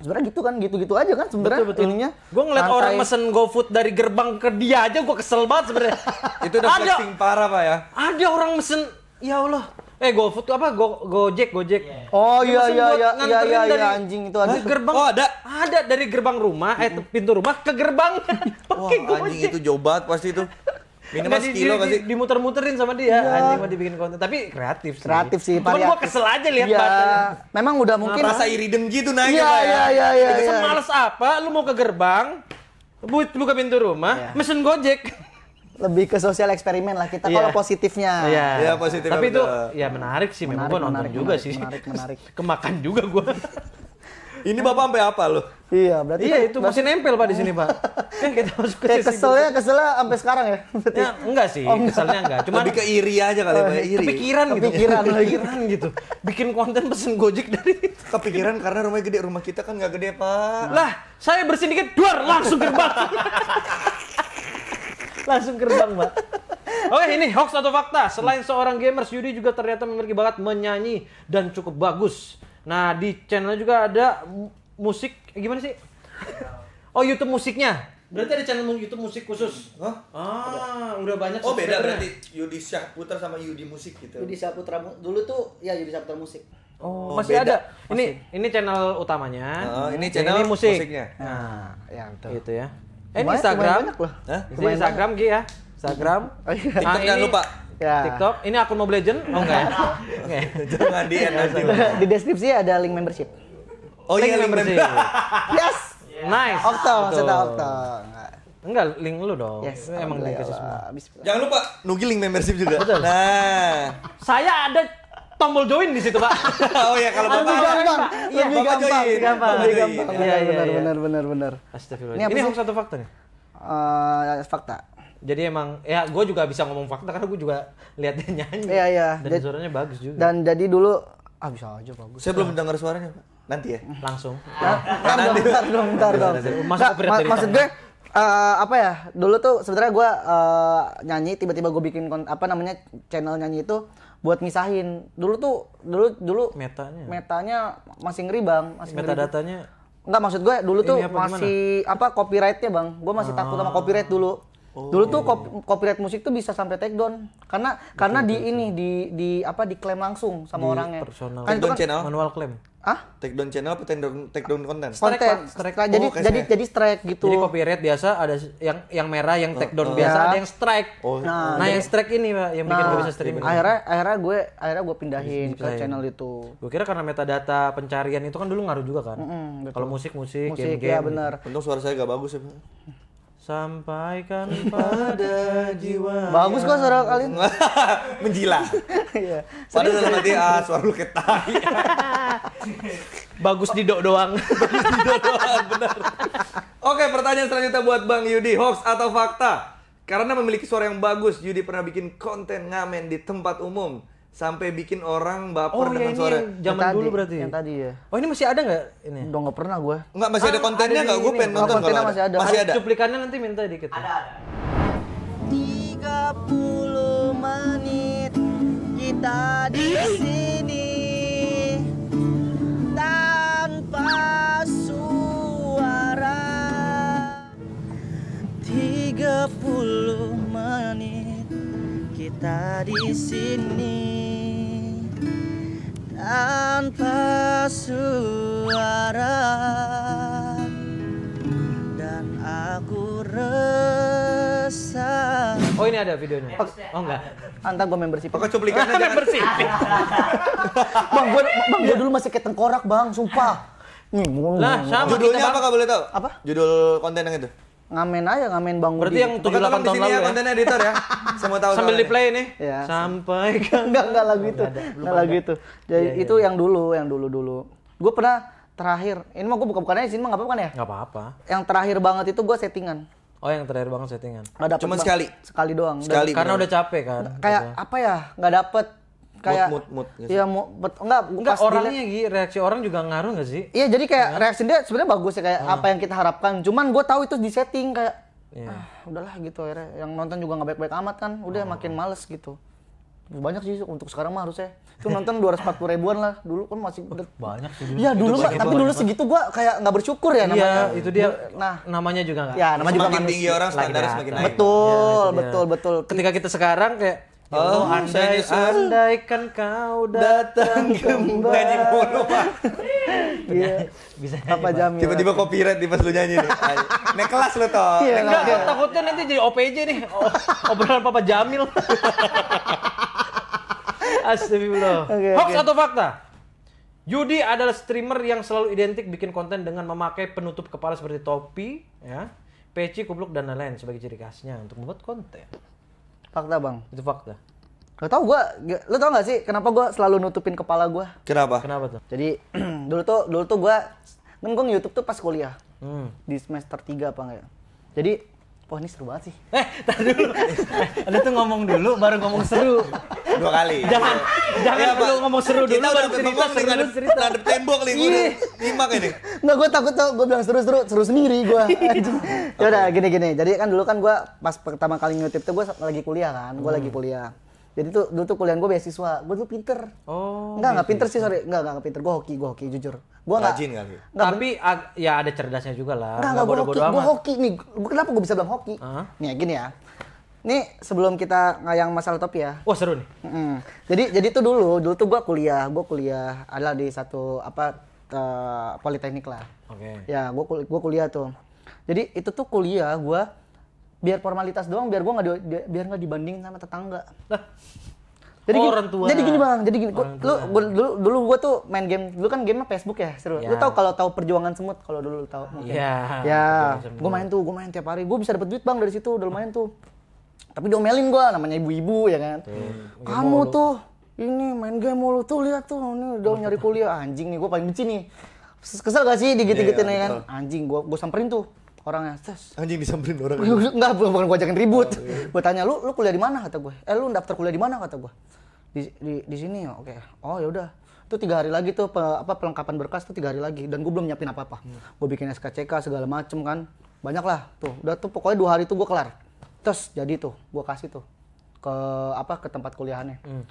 sebenarnya gitu kan, gitu-gitu aja kan sebenarnya ininya. Gue ngeliat Lantai. orang mesen GoFood dari gerbang ke dia aja gue kesel banget sebenarnya. [LAUGHS] itu udah flexing parah pak ya. Ada orang mesen, ya Allah Eh GoFood apa Go Gojek Gojek. Yeah. Oh iya iya, iya iya iya iya iya ya, anjing itu ada. [LAUGHS] Gerbang. Oh ada. Ada dari gerbang rumah eh pintu rumah ke gerbang. Oke [LAUGHS] Wah anjing itu jauh banget pasti itu. Minimal di, kilo kasih. sih. Dimuter-muterin sama dia. Ya. Anjing mau dibikin konten. Tapi kreatif sih. Kreatif sih. Cuman gua kesel aja lihat ya. Memang udah nah, mungkin. Nah, rasa iridem gitu naik iya, ya, ya. Iya, iya, iya. iya. ya. semales apa? Lu mau ke gerbang, buka pintu rumah, ya. mesin gojek lebih ke sosial eksperimen lah kita yeah. kalau iya. positifnya. Iya, yeah. yeah, positif. Tapi itu betul. ya menarik sih menarik, memang nonton menarik, juga menarik, sih. Menarik, menarik. [LAUGHS] Kemakan juga gua. Ini bapak sampai apa loh? Iya, berarti Iya, kan itu masih nempel Pak di sini, Pak. [LAUGHS] Kan kita masuk ke sisi keselnya, keselnya sampai sekarang ya. ya berarti. Ya, enggak sih, oh, enggak. keselnya enggak. Cuma lebih ke iri aja kali, Pak, ya, iri. Kepikiran, gitu. kepikiran [LAUGHS] gitu. Kepikiran gitu. Bikin konten pesen Gojek dari kepikiran karena rumahnya gede, rumah kita kan enggak gede, Pak. Nah. Lah, saya bersin dikit, duar langsung gerbang langsung gerbang, Mbak. Oke, ini hoax atau fakta. Selain seorang gamers, Yudi juga ternyata memiliki bakat menyanyi dan cukup bagus. Nah, di channelnya juga ada musik eh, gimana sih? Oh, YouTube musiknya. Berarti ada channel YouTube musik khusus. Huh? Ah, udah banyak. Oh, beda berarti Yudi Syahputra sama Yudi Musik gitu. Yudi Syahputra dulu tuh ya Yudi Syahputra Musik. Oh, oh, masih beda. ada. Ini masih. ini channel utamanya. Oh, ini channel ini musik. musiknya. Nah, ya itu. Gitu ya. Eh, ini Instagram. Banyak Instagram Gi ya. Instagram. Oh, iya. TikTok ah, jangan lupa. Ya. TikTok. Ini akun Mobile Legend. Oh enggak ya? Oke. Ya? [LAUGHS] Jangan di Di deskripsi ada link membership. Oh link iya link membership. [LAUGHS] yes. Yeah. Nice. Okto, serta Okto. Enggak, link lu dong. Yes, emang link ya semua. Jangan lupa Nugi link membership juga. Betul. Nah, saya ada tombol join di situ, Pak. [LAUGHS] oh iya, kalau Bapak lebih gampang, kan, iya, lebih Bapak gampang, join. gampang, lebih gampang. Iya, iya, iya, benar, benar, benar, benar. Astagfirullah. Ini, ini hoax fakta nih? Uh, fakta. Jadi emang ya gue juga bisa ngomong fakta karena gue juga lihat dia nyanyi. Iya, iya. Dan jadi, suaranya bagus juga. Dan jadi dulu ah bisa aja bagus. Saya belum dengar suaranya, Pak. Nanti ya? Langsung. Nah, nanti. Bentar dong, bentar dong. Masuk nah, maksud gue, uh, apa ya dulu tuh sebenarnya gue uh, nyanyi tiba-tiba gue bikin apa namanya channel nyanyi itu buat misahin dulu tuh dulu dulu metanya metanya masih ngeri bang masih meta datanya Enggak maksud gue dulu tuh apa masih gimana? apa copyrightnya bang gue masih ah. takut sama ah. copyright dulu Oh. Dulu tuh oh. copyright musik tuh bisa sampai take down karena betul, karena betul, di betul. ini di di apa diklaim langsung sama di orangnya. Personal. Kan itu kan manual claim. Ah? Take down channel apa take down take down konten? Strike, konten, strike lah. Jadi oh, jadi jadi strike gitu. Jadi copyright biasa ada yang yang merah, yang take oh, down uh, biasa, ada ya. yang strike. Oh, nah, oh, nah iya. yang strike ini Pak yang bikin nah, gue bisa streaming. Iya, akhirnya akhirnya gue akhirnya gue pindahin ke channel itu. Gue kira karena metadata pencarian itu kan dulu ngaruh juga kan. Mm -hmm, Kalau musik musik, musik game, game ya benar. Untung suara saya gak bagus ya sampaikan pada jiwa [LAUGHS] bagus kok suara kalian [LAUGHS] menjilat pada iya. padahal dalam hati ah suara lu ketai [LAUGHS] bagus di doang bagus di doang benar oke pertanyaan selanjutnya buat bang Yudi hoax atau fakta karena memiliki suara yang bagus Yudi pernah bikin konten ngamen di tempat umum sampai bikin orang baper oh, iya, dengan ya, suara. Zaman tadi, dulu berarti. Yang tadi ya. Oh, ini masih ada nggak ini? Udah nggak pernah gue. Nggak masih ah, ada kontennya nggak? Gue pengen nonton kalau Masih ada. Masih ada. Cuplikannya nanti minta dikit. Ada, ada. tiga puluh menit kita di sini kita di sini tanpa suara dan aku resah. Oh ini ada videonya. Oh, oh enggak. Antar gue membership. Pakai cuplikan. aja. [LAUGHS] membership. bang, gue bang, gue dulu masih ketengkorak bang, sumpah. Nah judulnya gitu, apa kalau boleh tahu? Apa? Judul konten yang itu ngamen aja ngamen bang berarti yang tujuh delapan tahun lalu ya konten editor ya [LAUGHS] semua tahu sambil di play nih ya. sampai [LAUGHS] kan enggak enggak lagu oh, itu enggak lagu itu iya, jadi iya, itu iya. yang dulu yang dulu dulu gue pernah terakhir ini mah gue buka bukannya sini mah nggak apa-apa kan ya nggak apa-apa yang terakhir banget itu gue settingan Oh yang terakhir banget settingan. Cuma sekali. Sekali doang. Sekali. karena udah capek kan. Kayak apa ya? Gak dapet kayak mood mood, mood ya mood, enggak enggak orangnya dilihat, reaksi orang juga ngaruh nggak sih iya jadi kayak ya. reaksi dia sebenarnya bagus ya kayak hmm. apa yang kita harapkan cuman gue tahu itu di setting kayak yeah. ah, udahlah gitu akhirnya yang nonton juga nggak baik-baik amat kan udah oh. makin males gitu banyak sih untuk sekarang mah harusnya itu nonton 240 ribuan lah dulu kan masih banyak sih dulu. ya dulu mah, tapi dulu segitu gua kayak nggak bersyukur ya iya, namanya iya, itu dia nah namanya juga nggak ya namanya juga makin tinggi orang standar semakin naik betul ya, betul betul ketika kita sekarang kayak Oh, Allah, oh, andai, kan kau datang, datang kembali. [LAUGHS] Iya. Nyanyi mulu, Bisa nyanyi, Apa jamnya? Tiba-tiba copyright di pas lu nyanyi nih. Naik kelas lu toh. Iya, enggak, enggak, takutnya nanti jadi OPJ nih. Obrolan Papa Jamil. [LAUGHS] Astagfirullah. Okay, Hoax okay. atau fakta? Yudi adalah streamer yang selalu identik bikin konten dengan memakai penutup kepala seperti topi, ya, peci, kupluk, dan lain-lain sebagai ciri khasnya untuk membuat konten. Fakta bang. Itu fakta. Lo tau gue, lo tau gak sih kenapa gue selalu nutupin kepala gue? Kenapa? Kenapa tuh? Jadi [CLEARS THROAT] dulu tuh dulu tuh gue kan gua YouTube tuh pas kuliah hmm. di semester 3 apa enggak. Ya? Jadi Wah ini seru banget sih. Eh, tar dulu. Ada eh, tuh ngomong dulu, baru ngomong seru. Dua kali. Jangan, jangan ya, dulu ngomong seru dulu, kita baru cerita seru ngadep, cerita. Ngadep tembok nih, gue iya. lima ini. Nggak, gue takut tuh, gue bilang seru-seru, seru sendiri gue. [LAUGHS] Iya. Yaudah, gini-gini. Jadi kan dulu kan gue pas pertama kali ngutip tuh gue lagi kuliah kan, gue lagi hmm. kuliah jadi tuh dulu tuh kuliah gue beasiswa, gue tuh pinter. Oh. Enggak, enggak pinter sih, sorry. Enggak, enggak, pinter. Gue hoki, gue hoki, jujur. Gue enggak. Rajin kali. Tapi ya ada cerdasnya juga lah. Enggak, enggak, gue hoki, gue hoki. Nih, gua, kenapa gue bisa bilang hoki? uh Nih, gini ya. Nih, sebelum kita ngayang masalah topi ya. Wah, seru nih. mm Jadi, jadi tuh dulu, dulu tuh gue kuliah. Gue kuliah adalah di satu, apa, uh, politeknik lah. Oke. Okay. Ya, gue kuliah, gua kuliah tuh. Jadi, itu tuh kuliah gue biar formalitas doang biar gue nggak di, biar nggak dibandingin sama tetangga lah jadi oh, gini, tua. jadi gini bang, jadi gini. Gua, lu, gua, dulu dulu gue tuh main game, dulu kan game Facebook ya, seru. Yeah. Lu ya. tau kalau tau perjuangan semut kalau dulu lu tahu Iya. Yeah. Ya. ya gue main tuh, gue main tiap hari. Gue bisa dapet duit bang dari situ, udah lumayan tuh. Tapi diomelin gue, namanya ibu-ibu ya kan. Hmm. Kamu tuh ini main game mulu tuh lihat tuh, ini udah oh. nyari kuliah anjing nih, gue paling benci nih. Kesel gak sih digigit-gigitin yeah, ya kan? Anjing, gue gue samperin tuh orangnya terus anjing disamperin orang [LAUGHS] enggak bukan gue ajakin ribut oh, iya. gue tanya lu lu kuliah di mana kata gue eh lu daftar kuliah di mana kata gue di di, di sini oke oh ya udah itu tiga hari lagi tuh pe, apa pelengkapan berkas tuh tiga hari lagi dan gue belum nyiapin apa apa hmm. gue bikin skck segala macem kan banyak lah tuh udah tuh pokoknya dua hari tuh gue kelar terus jadi tuh gue kasih tuh ke apa ke tempat kuliahannya hmm.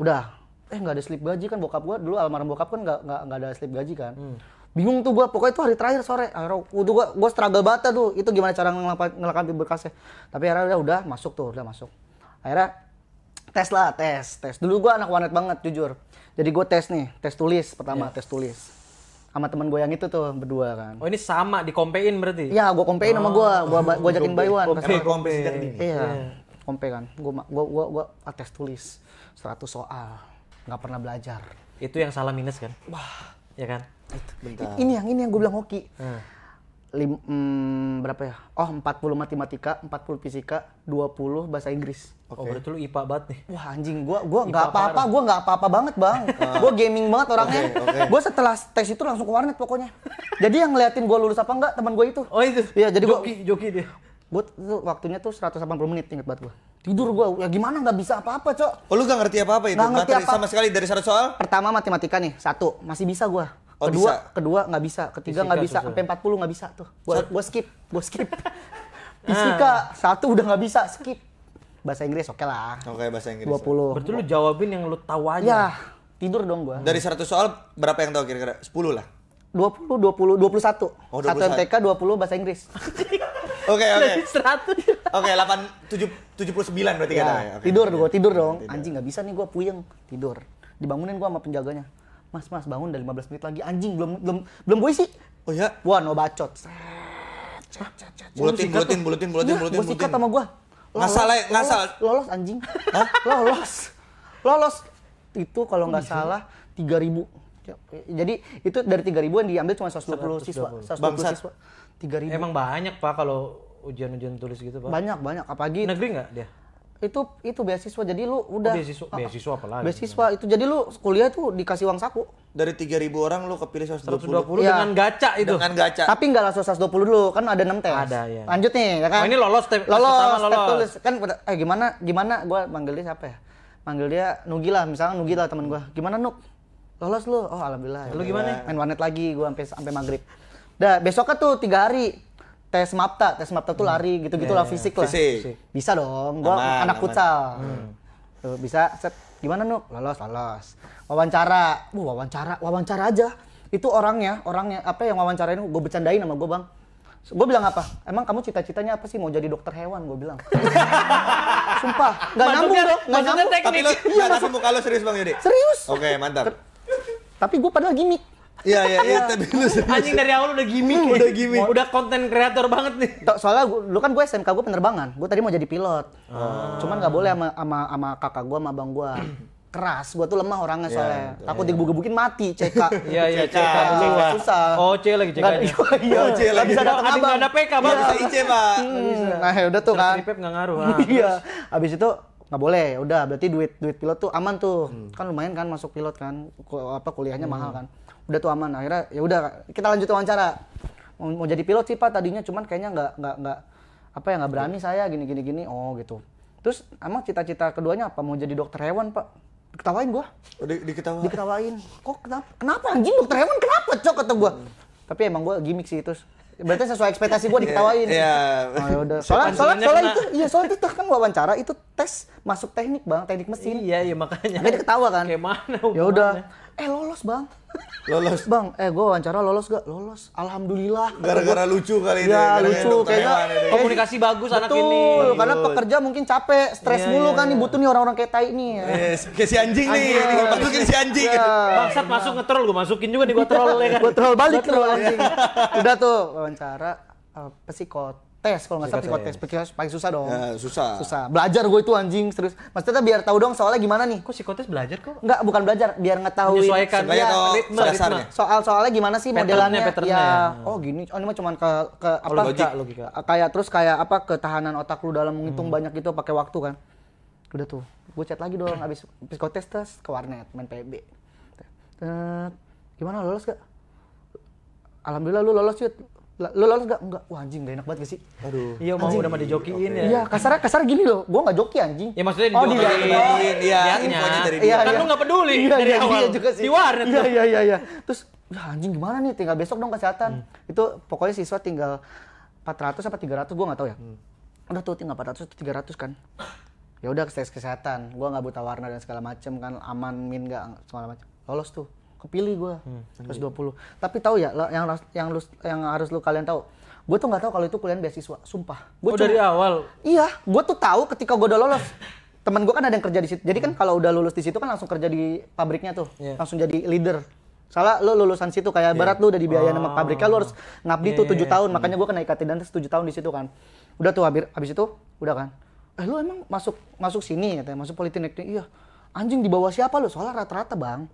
udah eh nggak ada slip gaji kan bokap gue dulu almarhum bokap kan nggak nggak ada slip gaji kan hmm bingung tuh gue pokoknya itu hari terakhir sore akhirnya udah gue gue struggle banget tuh itu gimana cara ngelakukan berkasnya tapi akhirnya udah, masuk tuh udah masuk akhirnya tes lah tes tes dulu gue anak warnet banget jujur jadi gue tes nih tes tulis pertama yes. tes tulis sama teman gue yang itu tuh berdua kan oh ini sama dikompein berarti ya gue kompein oh. sama gue gue gue ajakin bayuan kompe kompe iya, iya. kompe kan gue gue gue gue tes tulis 100 soal nggak pernah belajar itu yang salah minus kan wah ya kan Bentar. Ini yang ini yang gue bilang hoki. Hmm. Lim, hmm, berapa ya? Oh, 40 matematika, 40 fisika, 20 bahasa Inggris. Okay. Oh, berarti lu IPA banget nih. Wah, anjing, gua gua nggak apa-apa, gua nggak apa-apa banget, Bang. [LAUGHS] Ah. gua gaming banget orangnya. Okay, okay. Gua setelah tes itu langsung ke warnet pokoknya. jadi yang ngeliatin gua lulus apa enggak teman gua itu. Oh, itu. Iya, jadi joki, gua joki dia. Gua tuh, waktunya tuh 180 menit inget banget gua tidur gua ya gimana nggak bisa apa-apa cok oh lu gak ngerti apa-apa itu gak ngerti apa. sama sekali dari satu soal pertama matematika nih satu masih bisa gua Oh, kedua bisa. kedua nggak bisa, ketiga nggak bisa, sampai 40 nggak bisa tuh. Gua, gua skip, gua skip. [LAUGHS] Fisika ah. satu udah nggak bisa, skip. Bahasa Inggris oke okay lah. Oke, okay, bahasa Inggris. 20. Berarti lu jawabin yang lu tahu aja. Ya, tidur dong gua. Dari 100 soal berapa yang tahu kira-kira? 10 lah. 20, 20, 21. Oh, 21. Satu MTK, 20 bahasa Inggris. [LAUGHS] Oke, oke. Dari 100. Oke, okay, 8 7 79 berarti ya, kan. Ya. Okay. Tidur ya. gua, tidur dong. Tidur. Anjing nggak bisa nih gua puyeng, tidur. Dibangunin gua sama penjaganya mas mas bangun dari 15 menit lagi anjing belum belum belum gue sih oh iya, wah no bacot buletin buletin buletin buletin buletin gue sikat sama gue ngasal ngasal lolos anjing Hah? [LAUGHS] lolos lolos itu kalau nggak salah tiga ribu jadi itu dari tiga ribuan diambil cuma 120 siswa 120 Bangsat. siswa ribu. emang banyak pak kalau ujian-ujian tulis gitu pak banyak banyak apalagi negeri nggak dia itu itu beasiswa jadi lu oh, udah oh, beasiswa ah, ah. beasiswa apa lagi beasiswa itu jadi lu kuliah tuh dikasih uang saku dari tiga ribu orang lu kepilih 120, dua puluh iya. dengan gaca itu dengan gaca tapi nggak langsung puluh dulu kan ada enam tes ada ya lanjut nih ya kan oh, ini lolos tes lolos, lolos. lolos. tulis kan eh gimana gimana gua manggil dia siapa ya manggil dia nugi lah misalnya nugi lah teman gua gimana Nuk lolos lu oh alhamdulillah lu gimana main warnet lagi gua sampai sampai maghrib dah besoknya tuh tiga hari tes mapta, tes mapta tuh hmm. lari gitu-gitu iya, iya, iya. lah fisik lah. Bisa dong, gue anak aman. Hmm. bisa set gimana Nuk? Lolos, lolos. Wawancara. bu uh, wawancara, wawancara aja. Itu orangnya, orangnya apa yang wawancarain gue bercandain sama gue, Bang. Gue bilang apa? Emang kamu cita-citanya apa sih mau jadi dokter hewan? Gue bilang. [LAUGHS] Sumpah, nggak nyambung dong. nggak nyambung. Tapi lo, iya, masuk muka serius Bang Yudi? Serius. Oke, mantap. Tapi gue padahal gimmick Iya, iya iya iya tapi lu Anjing dari awal udah gimmick. udah ya. gimmick. Udah konten kreator banget nih. soalnya lu kan gue SMK gue penerbangan. Gue tadi mau jadi pilot. Ah. Cuman nggak boleh sama sama sama kakak gue sama abang gue. [CLEARS THROAT] keras, gue tuh lemah orangnya iya, soalnya. Yeah, Takut yeah. digebukin mati, CK. [LAUGHS] Iya, iya, CK. Susah. Oh, C lagi CK. [LAUGHS] Iya, iya. Oh, C lagi. Bisa datang abang. ada PK, Bang. Bisa IC, Pak. Hmm. Nah, ya udah tuh kan. Terus nggak ngaruh. [LAUGHS] Iya. Habis itu nggak boleh udah berarti duit duit pilot tuh aman tuh hmm. kan lumayan kan masuk pilot kan apa kuliahnya hmm. mahal kan udah tuh aman akhirnya ya udah kita lanjut wawancara mau, mau jadi pilot sih pak tadinya cuman kayaknya nggak nggak nggak apa ya nggak berani saya gini gini gini oh gitu terus emang cita-cita keduanya apa mau jadi dokter hewan pak diketawain gua oh, di, diketawain diketawain kok kenapa kenapa anjing dokter hewan kenapa cok kata gua hmm. tapi emang gua gimmick sih terus berarti sesuai ekspektasi gua [LAUGHS] iya, diketawain. Iya. Yeah, yeah. Oh, ya [LAUGHS] soalnya soalnya soalnya itu iya soalnya itu kan wawancara itu tes masuk teknik bang, teknik mesin. Iya, iya makanya. Makanya diketawa kan. Kayak mana? Ya udah eh lolos bang lolos bang eh gue wawancara lolos gak lolos alhamdulillah gara-gara lucu kali ya, ini lucu kayaknya komunikasi bagus Betul, anak ini karena pekerja mungkin capek stres iya, mulu iya, kan nih iya. butuh nih orang-orang kayak tai nih ya. Eh, yes, kayak si anjing nih masukin si anjing yeah. bangsat masuk ngetrol gue masukin juga nih gue troll ya kan gue troll balik troll anjing udah tuh wawancara uh, eh, pesikot tes kalau nggak salah psikotes psikotes paling susah dong ya, susah susah belajar gue itu anjing serius maksudnya biar tahu dong soalnya gimana nih kok psikotes belajar kok nggak bukan belajar biar ngetahui menyesuaikan ya, ritme, dasarnya soal soalnya gimana sih modelannya ya. patternnya, ya, oh gini oh ini mah cuman ke ke oh, apa logika, logika. kayak terus kayak apa ketahanan otak lu dalam menghitung hmm. banyak itu pakai waktu kan udah tuh gue chat lagi dong abis psikotes tes ke warnet main PB gimana lolos gak alhamdulillah lu lolos yud lo lolos gak? Enggak. Wah anjing gak enak banget gak sih? Aduh. Iya mau udah mau dijokiin okay. ya. Iya kasar kasar gini loh. Gue gak joki anjing. Ya maksudnya dijokiin. Oh dijokiin. Oh, iya iya iya, kan dia. Kan lo gak peduli iya, dari iya, awal. Iya juga sih. Di warnet Iya iya iya. iya. Terus ya anjing gimana nih tinggal besok dong kesehatan. Hmm. Itu pokoknya siswa tinggal 400 apa 300 gue gak tau ya. Hmm. Udah tuh tinggal 400 atau 300 kan. Ya udah tes kesehatan. Gue gak buta warna dan segala macem kan. Aman min gak segala macem. Lolos tuh kepilih gue hmm, iya. dua iya. tapi tahu ya yang yang lu yang harus lu kalian tahu gue tuh nggak tahu kalau itu kuliah beasiswa sumpah gue oh, cuma, dari awal iya gue tuh tahu ketika gue udah lolos teman gue kan ada yang kerja di situ jadi kan kalau udah lulus di situ kan langsung kerja di pabriknya tuh yeah. langsung jadi leader salah lo lulusan situ kayak yeah. barat lu udah dibiayain oh. sama pabriknya lo harus ngabdi yeah. tuh iya, tujuh iya. tahun hmm. makanya gue kena ikat dan tujuh tahun di situ kan udah tuh habis habis itu udah kan eh lu emang masuk masuk sini ya masuk politeknik iya anjing di bawah siapa lu soalnya rata-rata bang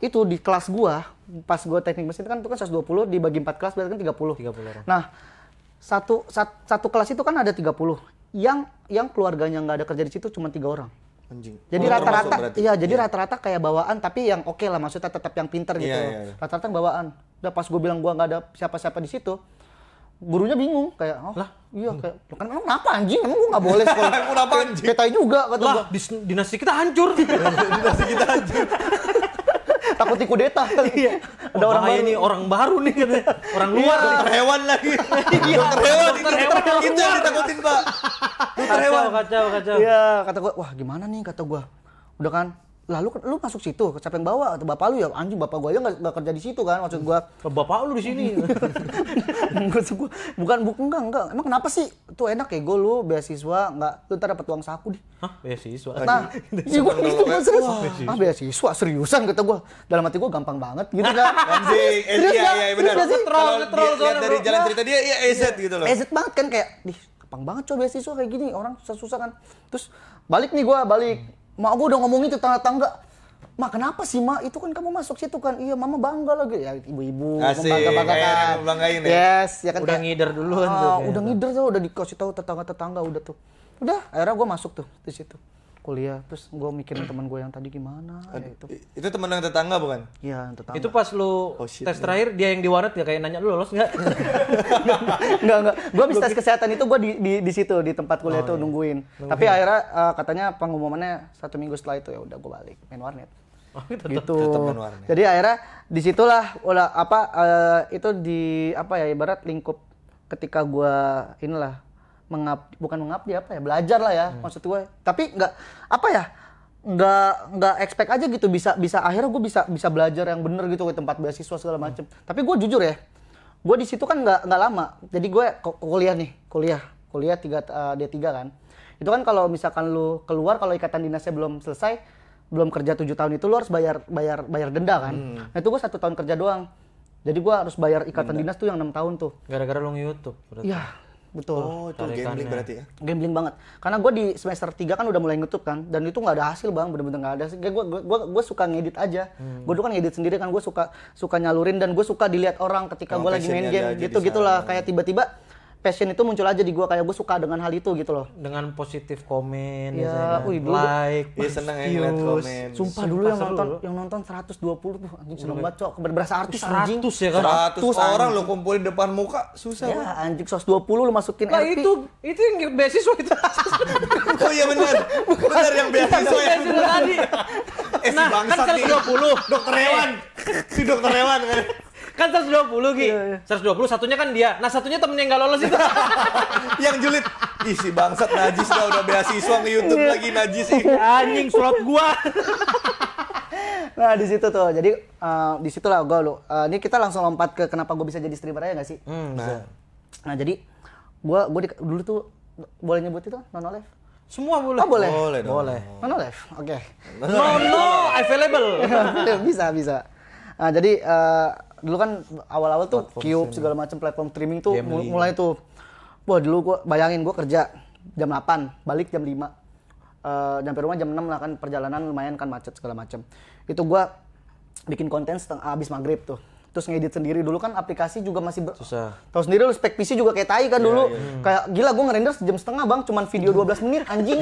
itu di kelas gua pas gua teknik mesin kan itu kan 120 dibagi 4 kelas berarti kan 30. 30 orang. Nah, satu, satu satu kelas itu kan ada 30. Yang yang keluarganya nggak ada kerja di situ cuma tiga orang. Anjing. Jadi rata-rata oh, iya, jadi rata iya. rata-rata kayak bawaan tapi yang oke okay lah maksudnya tetap yang pinter iya, gitu. Rata-rata iya, iya, iya. bawaan. Udah pas gua bilang gua nggak ada siapa-siapa di situ, gurunya bingung kayak oh lah iya hmm. kayak lo kan emang kenapa anjing emang gue nggak boleh [LAUGHS] sekolah kenapa anjing kita juga kata lah, gua. dinasti kita hancur [LAUGHS] dinasti kita hancur [LAUGHS] takut di kudeta. [LAUGHS] Iya. Ada orang baru. nih orang baru nih kan Orang iya. luar. orang hewan lagi. Iya. Dokter hewan. Dokter hewan. Kita Kita ditakutin pak. Dokter hewan. Kacau kacau kacau. Iya kata gue wah gimana nih kata gue. Udah kan lalu kan lu masuk situ siapa yang bawa atau bapak lu ya anjing bapak gua aja nggak kerja di situ kan maksud gua bapak lu di sini [LAUGHS] maksud gua bukan bukan enggak enggak emang kenapa sih tuh enak ya gua lu beasiswa nggak lu ntar dapat uang saku deh Hah, beasiswa nah [LAUGHS] iya gua gitu gua serius ah beasiswa seriusan kata gua dalam hati gua gampang banget gitu kan [LAUGHS] anjing eh, iya, kan? iya iya benar kan? troll troll dari jalan nah, cerita dia iya, iya. EZ gitu loh EZ banget kan kayak di gampang banget coba beasiswa kayak gini orang susah-susah kan terus balik nih gua balik Mak gue udah ngomong itu tangga-tangga. Ma kenapa sih Ma? Itu kan kamu masuk situ kan? Iya mama bangga lagi ya ibu-ibu bangga-bangga kan. kan banggain ya. Yes ya kan. Udah kayak, ngider duluan ah, tuh. Udah ngider tuh udah dikasih tahu tetangga-tetangga udah tuh. Udah akhirnya gue masuk tuh di situ kuliah terus gue mikirin teman gue yang tadi gimana ya itu itu teman yang tetangga bukan iya tetangga itu pas lu oh, shit, tes man. Iya. terakhir dia yang diwaret ya kayak nanya lu lolos nggak [LAUGHS] nggak nggak gue habis tes kesehatan itu gue di, di di situ di tempat kuliah oh, itu iya. nungguin. nungguin tapi akhirnya uh, katanya pengumumannya satu minggu setelah itu ya udah gue balik main warnet Oh, gitu. gitu. Jadi akhirnya disitulah olah apa uh, itu di apa ya ibarat lingkup ketika gue inilah mengap bukan mengabdi apa ya belajar lah ya hmm. maksud gue tapi nggak apa ya nggak nggak expect aja gitu bisa bisa akhirnya gue bisa bisa belajar yang bener gitu ke tempat beasiswa segala hmm. macem hmm. tapi gue jujur ya gue di situ kan nggak nggak lama jadi gue kuliah nih kuliah kuliah tiga uh, eh, tiga tiga kan itu kan kalau misalkan lu keluar kalau ikatan dinasnya belum selesai belum kerja tujuh tahun itu lu harus bayar bayar bayar denda kan hmm. nah itu gue satu tahun kerja doang jadi gue harus bayar ikatan Benda. dinas tuh yang enam tahun tuh gara-gara lu youtube berarti. ya Betul. Oh, itu Tarikannya. gambling berarti ya? Gambling banget. Karena gue di semester 3 kan udah mulai ngetup kan, dan itu nggak ada hasil bang, bener-bener nggak ada. Gue gue suka ngedit aja. Hmm. Gue dulu kan ngedit sendiri kan, gue suka suka nyalurin dan gue suka dilihat orang ketika oh, gue lagi main game, gitu gitulah. Kayak tiba-tiba passion itu muncul aja di gua kayak gua suka dengan hal itu gitu loh dengan positif komen ya, wih, dulu, like ya seneng yang komen sumpah, sumpah dulu yang nonton lo. yang nonton 120 tuh anjing seneng banget cok berasa artis 100 anjing. ya kan 100, 100 orang lo kumpulin depan muka susah ya banget. anjing 120 lo masukin nah, RT. itu itu yang beasiswa itu [LAUGHS] oh iya benar benar yang iya, beasiswa kan? yang tadi eh, nah, si kan 120 dokter hewan eh. si dokter hewan kan Kan 120 Ki. Iya, iya. 120 satunya kan dia. Nah, satunya temennya yang gak lolos itu. [LAUGHS] yang julid. isi bangsat najis dah udah beasiswa ke YouTube lagi najis sih. [LAUGHS] Anjing slot gua. nah di situ tuh jadi uh, di situ lah gue lu uh, ini kita langsung lompat ke kenapa gua bisa jadi streamer aja gak sih hmm, nah. nah jadi gua gue dulu tuh boleh nyebut itu nono left, semua boleh. Oh, boleh. Boleh. Dong. Boleh. Nono live. Oke. Okay. No, no, [LAUGHS] available. bisa, bisa. Nah, jadi uh, dulu kan awal-awal tuh Cube segala macam platform streaming tuh Gambling. mulai tuh. Wah dulu gua bayangin gua kerja jam 8, balik jam 5. Uh, sampai rumah jam 6 lah kan perjalanan lumayan kan macet segala macam. Itu gua bikin konten setengah habis maghrib tuh terus ngedit sendiri dulu kan aplikasi juga masih ber... susah tau sendiri lu spek PC juga kayak tai kan iya, dulu yeah. Hmm. kayak gila gue ngerender sejam setengah bang cuman video 12 menit anjing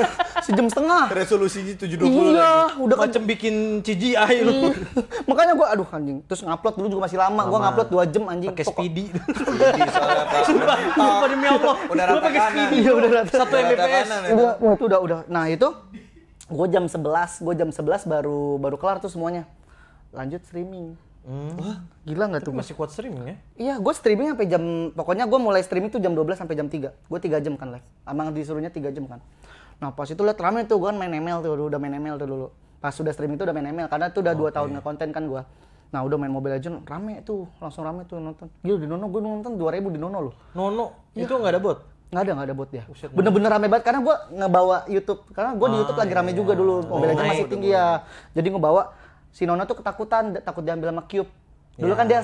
[LAUGHS] sejam setengah resolusinya 720 iya lagi. udah macam kan... bikin CGI lu hmm. [LAUGHS] makanya gue aduh anjing terus ngupload dulu juga masih lama, lama. gue ngupload 2 jam anjing pakai speedy udah [LAUGHS] soalnya sumpah ah, demi Allah udah iya, rata kanan udah rata satu Mbps udah itu udah udah nah itu gue jam 11 gue jam 11 baru baru kelar tuh semuanya lanjut streaming Hmm. Wah, gila nggak tuh? Masih kuat streaming ya? Iya, gue streaming sampai jam pokoknya gue mulai streaming tuh jam 12 sampai jam 3. Gue tiga jam kan live. Amang disuruhnya tiga jam kan. Nah, pas itu lah rame tuh gue kan main ML tuh, udah main ML tuh dulu. Pas sudah streaming tuh udah main ML karena tuh udah okay. tahun ngekonten kan gue. Nah, udah main Mobile Legends rame tuh, langsung rame tuh nonton. Gila di Nono gue nonton 2000 di Nono loh. Nono ya. itu nggak ada bot. Nggak ada, nggak ada bot ya. Bener-bener rame banget karena gue ngebawa YouTube. Karena gue di ah, YouTube lagi rame iya. juga iya, dulu. Iya. Mobile oh, Legends masih iya, tinggi ya. Jadi ngebawa si Nona tuh ketakutan takut diambil sama Cube dulu ya. kan dia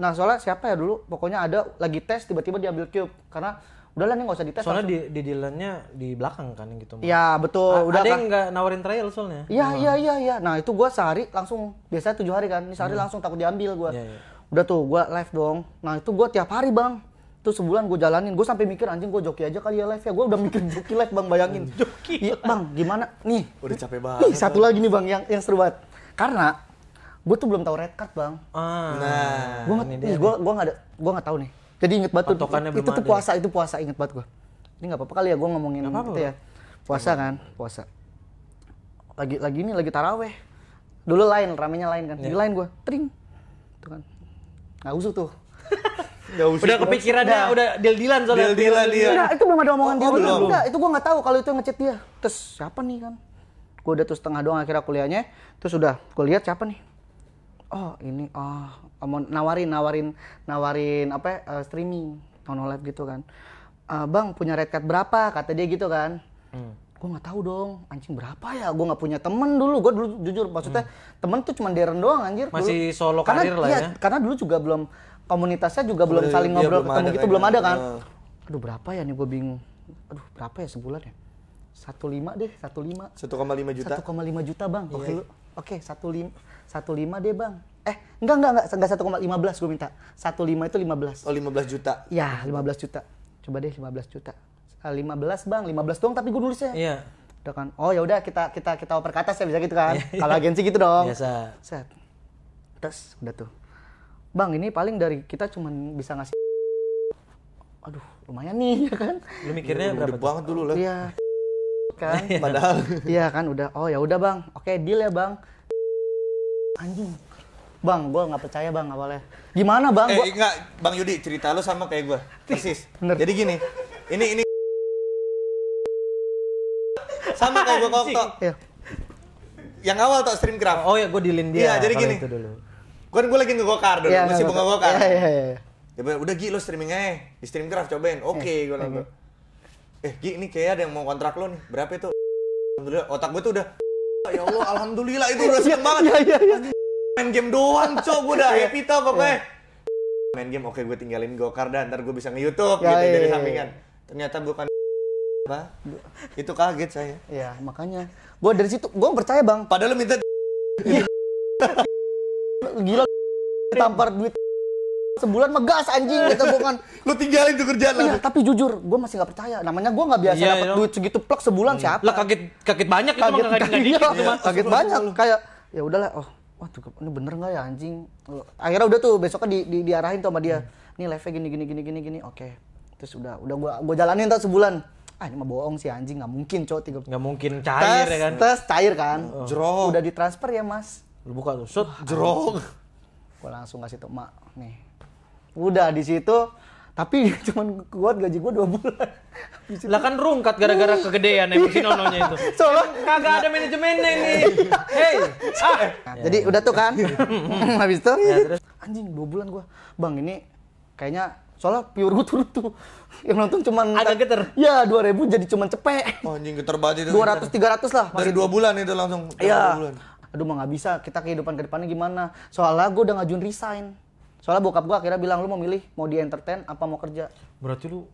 nah soalnya siapa ya dulu pokoknya ada lagi tes tiba-tiba diambil Cube karena udahlah nih nggak usah dites soalnya langsung. di di dealannya di belakang kan gitu Iya betul A udah ada kan? yang nggak nawarin trial soalnya iya iya iya iya, iya. nah itu gue sehari langsung biasanya tujuh hari kan ini sehari hmm. langsung takut diambil gue ya, ya. udah tuh gue live dong nah itu gue tiap hari bang itu sebulan gue jalanin gue sampai mikir anjing gue joki aja kali ya live ya gue udah mikir joki live bang bayangin [LAUGHS] joki ya, bang gimana nih udah capek banget Ih, satu lagi nih bang yang yang seru banget karena gue tuh belum tahu red card bang. Ah, nah, gue nggak, gue gue nggak ada, gue nggak tahu nih. Jadi inget batu itu, itu tuh ya? puasa, itu puasa inget batu gue. Ini nggak apa-apa kali ya gue ngomongin apa -apa. ya. Puasa kan, puasa. Lagi lagi ini lagi taraweh. Dulu lain, ramenya lain kan. Yeah. Di iya. lain gue, tring. Tuh kan. Nggak usuh tuh. [LAUGHS] udah kepikiran udah, udah deal-dealan soalnya. Deal-dealan dia. Udah, itu belum ada omongan oh, dia. Belum. Enggak, itu gue nggak tahu kalau itu ngechat dia. Terus siapa nih kan? gue udah tuh setengah doang akhirnya kuliahnya terus udah gue lihat siapa nih oh ini oh mau nawarin nawarin nawarin apa uh, streaming nono live gitu kan uh, bang punya red card berapa kata dia gitu kan hmm. gue nggak tahu dong anjing berapa ya gue nggak punya temen dulu gue dulu jujur maksudnya hmm. temen tuh cuma Darren doang anjir masih dulu. solo karena, karir lah ya, ya karena dulu juga belum komunitasnya juga belum, iya, saling iya, ngobrol ketemu gitu belum ada kan iya. aduh berapa ya nih gue bingung aduh berapa ya sebulan ya satu lima deh satu lima satu koma lima juta satu koma lima juta bang iya. oke oke satu lima satu lima deh bang eh enggak enggak enggak enggak satu koma lima belas gue minta satu lima itu lima belas oh lima belas juta ya lima belas juta coba deh lima belas juta eh, lima belas bang lima belas doang tapi gue nulisnya iya udah kan oh ya udah kita kita kita oper ke atas ya bisa gitu kan [LAUGHS] iya. kalau agensi gitu dong biasa set tes udah tuh bang ini paling dari kita cuman bisa ngasih aduh lumayan nih [LAUGHS] ya kan lu mikirnya iya, berapa banget dulu lah kan [LAUGHS] padahal iya kan udah oh ya udah bang oke okay, deal ya bang anjing Bang, gue nggak percaya bang boleh Gimana bang? Eh, gua... enggak, Bang Yudi cerita lu sama kayak gue, [LAUGHS] persis. Bener. Jadi gini, ini ini sama kayak gue kok Iya. Yang awal tau stream kram Oh ya, gue dilin dia. Iya, jadi gini. Itu dulu. Gue gue lagi ngegokar dulu, ya, masih bunga gokar. Iya, iya, iya. Ya, udah Gi, lo streaming aja. Di stream craft cobain. Oke, okay, gue nonton eh ini kayak ada yang mau kontrak lo nih berapa itu alhamdulillah otak gue tuh udah [LAUGHS] ya Allah alhamdulillah itu udah siap banget ya, ya, ya. main game doang cok gue udah iya. happy tau pokoknya iya. main game oke gue tinggalin gue dan ntar gue bisa nge YouTube ya, gitu ya, dari iya, sampingan ternyata bukan apa [LAUGHS] itu kaget saya ya makanya gue dari situ gue percaya bang padahal minta [LAUGHS] gila tampar duit sebulan megas anjing gitu [LAUGHS] bukan lu tinggalin tuh kerjaan iya, tapi jujur gue masih nggak percaya namanya gue nggak biasa yeah, dapat iya. duit segitu plek sebulan hmm. siapa lah kaget kaget banyak kaget, itu mah kaget, gitu, iya, kaget, kaget banyak kayak ya udahlah oh wah tuh ini bener nggak ya anjing eh, akhirnya udah tuh besoknya di, di diarahin tuh sama dia hmm. nih live gini gini gini gini gini oke okay. terus udah udah gue gue jalanin tuh sebulan ah ini mah bohong sih anjing nggak mungkin cowok tiga nggak mungkin cair ya kan tes cair kan oh. jerok udah ditransfer ya mas lu buka tuh shot jerok gue langsung kasih tuh mak nih udah di situ tapi [LAUGHS] cuman kuat gaji gua dua bulan [LAUGHS] lah kan rungkat gara-gara kegedean ya si nononya itu [LAUGHS] soalnya kagak ada manajemennya ini iya. hei ah. eh, jadi udah tuh kan habis itu ya, anjing dua bulan gua bang ini kayaknya soalnya pure gue turut tuh yang nonton cuman agak geter ya dua ribu jadi cuman cepet oh, anjing geter banget itu dua ratus tiga ratus lah dari dua bulan itu langsung iya aduh mah nggak bisa kita kehidupan kedepannya gimana soalnya gue udah ngajuin resign soalnya bokap gua akhirnya bilang lu mau milih mau di entertain apa mau kerja berarti lu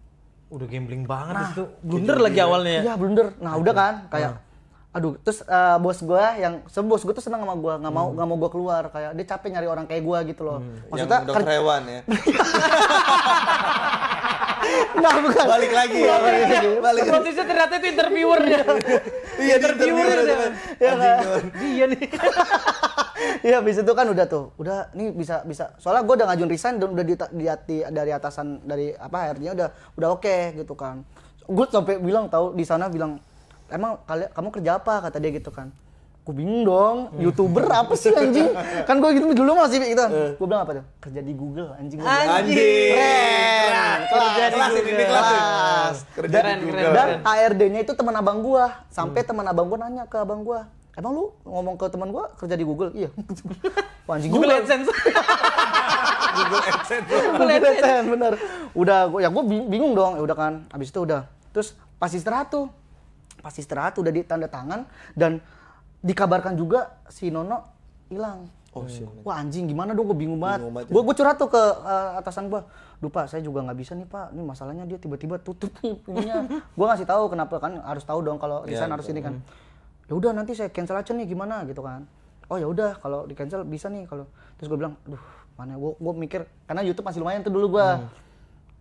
udah gambling banget nah, itu gitu. blunder lagi iya. awalnya ya? Iya blunder nah udah kan kayak nah aduh terus uh, bos gue yang sebos gue tuh seneng sama gue nggak mau hmm. nggak hmm. mau gue keluar kayak dia capek nyari orang kayak gue gitu loh hmm. maksudnya yang dokter hewan ya [LAUGHS] [LAUGHS] Nah, bukan. Balik lagi. Ya, balik lagi. Balik. Posisi ternyata itu interviewernya. iya, interviewer ya. Ya, Iya nih. [LAUGHS] Iya, bisa itu kan udah tuh. Udah nih bisa bisa. Soalnya gue udah ngajuin resign dan udah di, di, di, dari atasan dari apa HR-nya udah udah oke okay, gitu kan. Gue sampai bilang tahu di sana bilang, "Emang kalian kamu kerja apa?" kata dia gitu kan Gue bingung dong, youtuber apa sih anjing? Kan gue gitu dulu masih gitu. Eh. Gue bilang apa tuh? Kerja di Google anjing. Gua anjing. Keren. Kerja di Google. Kelas. Kerja di Google. Dan ard nya itu teman abang gue. Sampai hmm. teman abang gue nanya ke abang gue, Emang lu ngomong ke teman gue kerja di Google? Iya. [LAUGHS] Wah, anjing Google AdSense. [LAUGHS] Google AdSense. Google AdSense bener. Udah ya gue bingung dong. Ya udah kan. abis itu udah. Terus pas istirahat tuh. Pas istirahat udah di tanda tangan dan dikabarkan juga si Nono hilang. Oh, Nono. Wah anjing gimana dong gue bingung banget. Bingung banget ya. gue curhat tuh ke uh, atasan gue. Duh pak saya juga nggak bisa nih pak. Ini masalahnya dia tiba-tiba tutup [LAUGHS] pintunya. gue ngasih tahu kenapa kan harus tahu dong kalau resign ya, harus gitu. ini kan. Hmm. Ya udah nanti saya cancel aja nih gimana gitu kan. Oh ya udah kalau di cancel bisa nih kalau terus gue bilang, duh mana gue ya? gue mikir karena YouTube masih lumayan tuh dulu gue. Hmm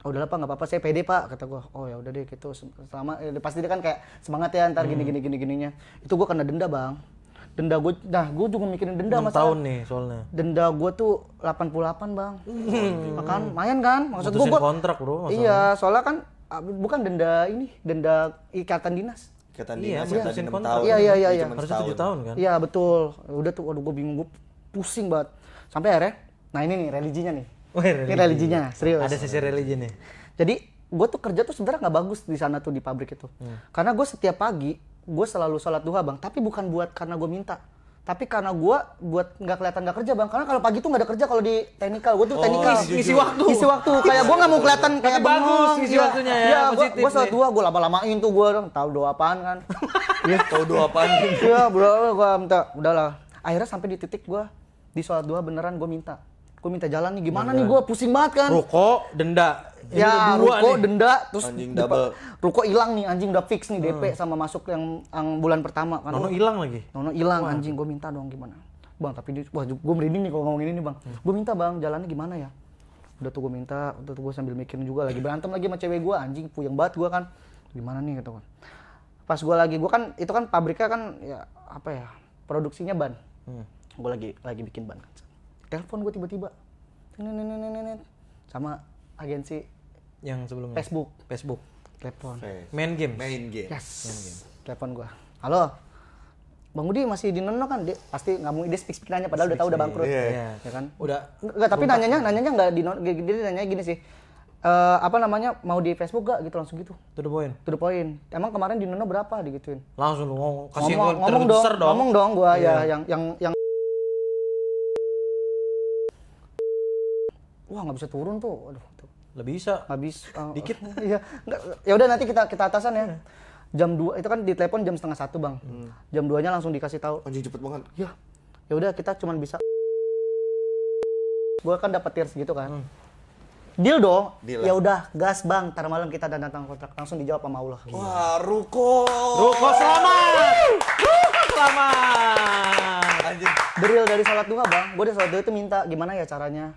oh udahlah pak nggak apa-apa saya pede pak kata gue oh ya udah deh gitu selama ya, pasti dia kan kayak semangat ya ntar gini hmm. gini gini gininya itu gue kena denda bang denda gue dah gue juga mikirin denda mas tahun nih soalnya denda gue tuh 88 bang hmm. kan main kan maksud gue kontrak bro masalah. iya soalnya kan ah, bukan denda ini denda ikatan dinas ikatan iya, dinas iya, ikatan iya, tahun iya iya iya, iya. harusnya tujuh tahun kan iya betul udah tuh waduh gue bingung gue pusing banget sampai akhirnya nah ini nih religinya nih Wah, religi. Ini religinya, serius. Ada sisi religi nih. Jadi gue tuh kerja tuh sebenarnya nggak bagus di sana tuh di pabrik itu. Hmm. Karena gue setiap pagi gue selalu sholat duha bang, tapi bukan buat karena gue minta, tapi karena gue buat nggak kelihatan nggak kerja bang. Karena kalau pagi tuh nggak ada kerja kalau di teknikal, gue tuh oh, teknikal. Isi, isi waktu. Isi waktu. [LAUGHS] Kayak gue nggak mau kelihatan kayak bagus bengong. isi ya, waktunya ya. ya gue sholat duha, gue lama-lamain tuh gue dong. Tahu doa apaan kan? [LAUGHS] Iya, tahu doa apaan? Iya, bro, gue minta. Udahlah. Akhirnya sampai di titik gue di sholat duha beneran gue minta gue minta jalan nih gimana denda. nih gue pusing banget kan ruko denda Ini ya ruko nih. denda terus anjing double. ruko hilang nih anjing udah fix nih DP hmm. sama masuk yang, yang bulan pertama kan Nono hilang lagi Nono hilang anjing gue minta dong gimana bang tapi di, wah gue merinding nih kalau ngomongin ini bang hmm. gue minta bang jalannya gimana ya udah tuh gue minta udah tuh gue sambil mikirin juga lagi berantem lagi sama cewek gue anjing puyeng banget gue kan gimana nih gitu kan pas gue lagi gue kan itu kan pabriknya kan ya apa ya produksinya ban hmm. gue lagi lagi bikin ban kan telepon gue tiba-tiba sama agensi yang sebelumnya Facebook Facebook telepon main game main game yes main game. telepon gue halo Bang Budi masih di neno kan dia pasti nggak mau ide speak speak nanya padahal udah tahu udah bangkrut yeah. ya iya. iya, kan udah nggak tapi rumah. nanyanya nanyanya nggak di nono dia nanya gini sih apa namanya mau di Facebook gak gitu langsung gitu to the point to the emang kemarin di Nono berapa digituin langsung lu ngomong ngomong, dong, ngomong dong gua yeah. ya yang yang yang wah nggak bisa turun tuh aduh tuh lebih bisa nggak bisa uh, [LAUGHS] dikit [LAUGHS] iya ya udah nanti kita kita atasan ya jam dua itu kan di telepon jam setengah satu bang hmm. jam 2 nya langsung dikasih tahu anjing cepet banget iya, ya udah kita cuman bisa gue kan dapat tiers gitu kan hmm. deal dong ya udah gas bang tar malam kita dan datang kontrak langsung dijawab sama Allah wah ruko ruko selamat ruko selamat anjing deril dari salat duha bang gue dari salat duha itu minta gimana ya caranya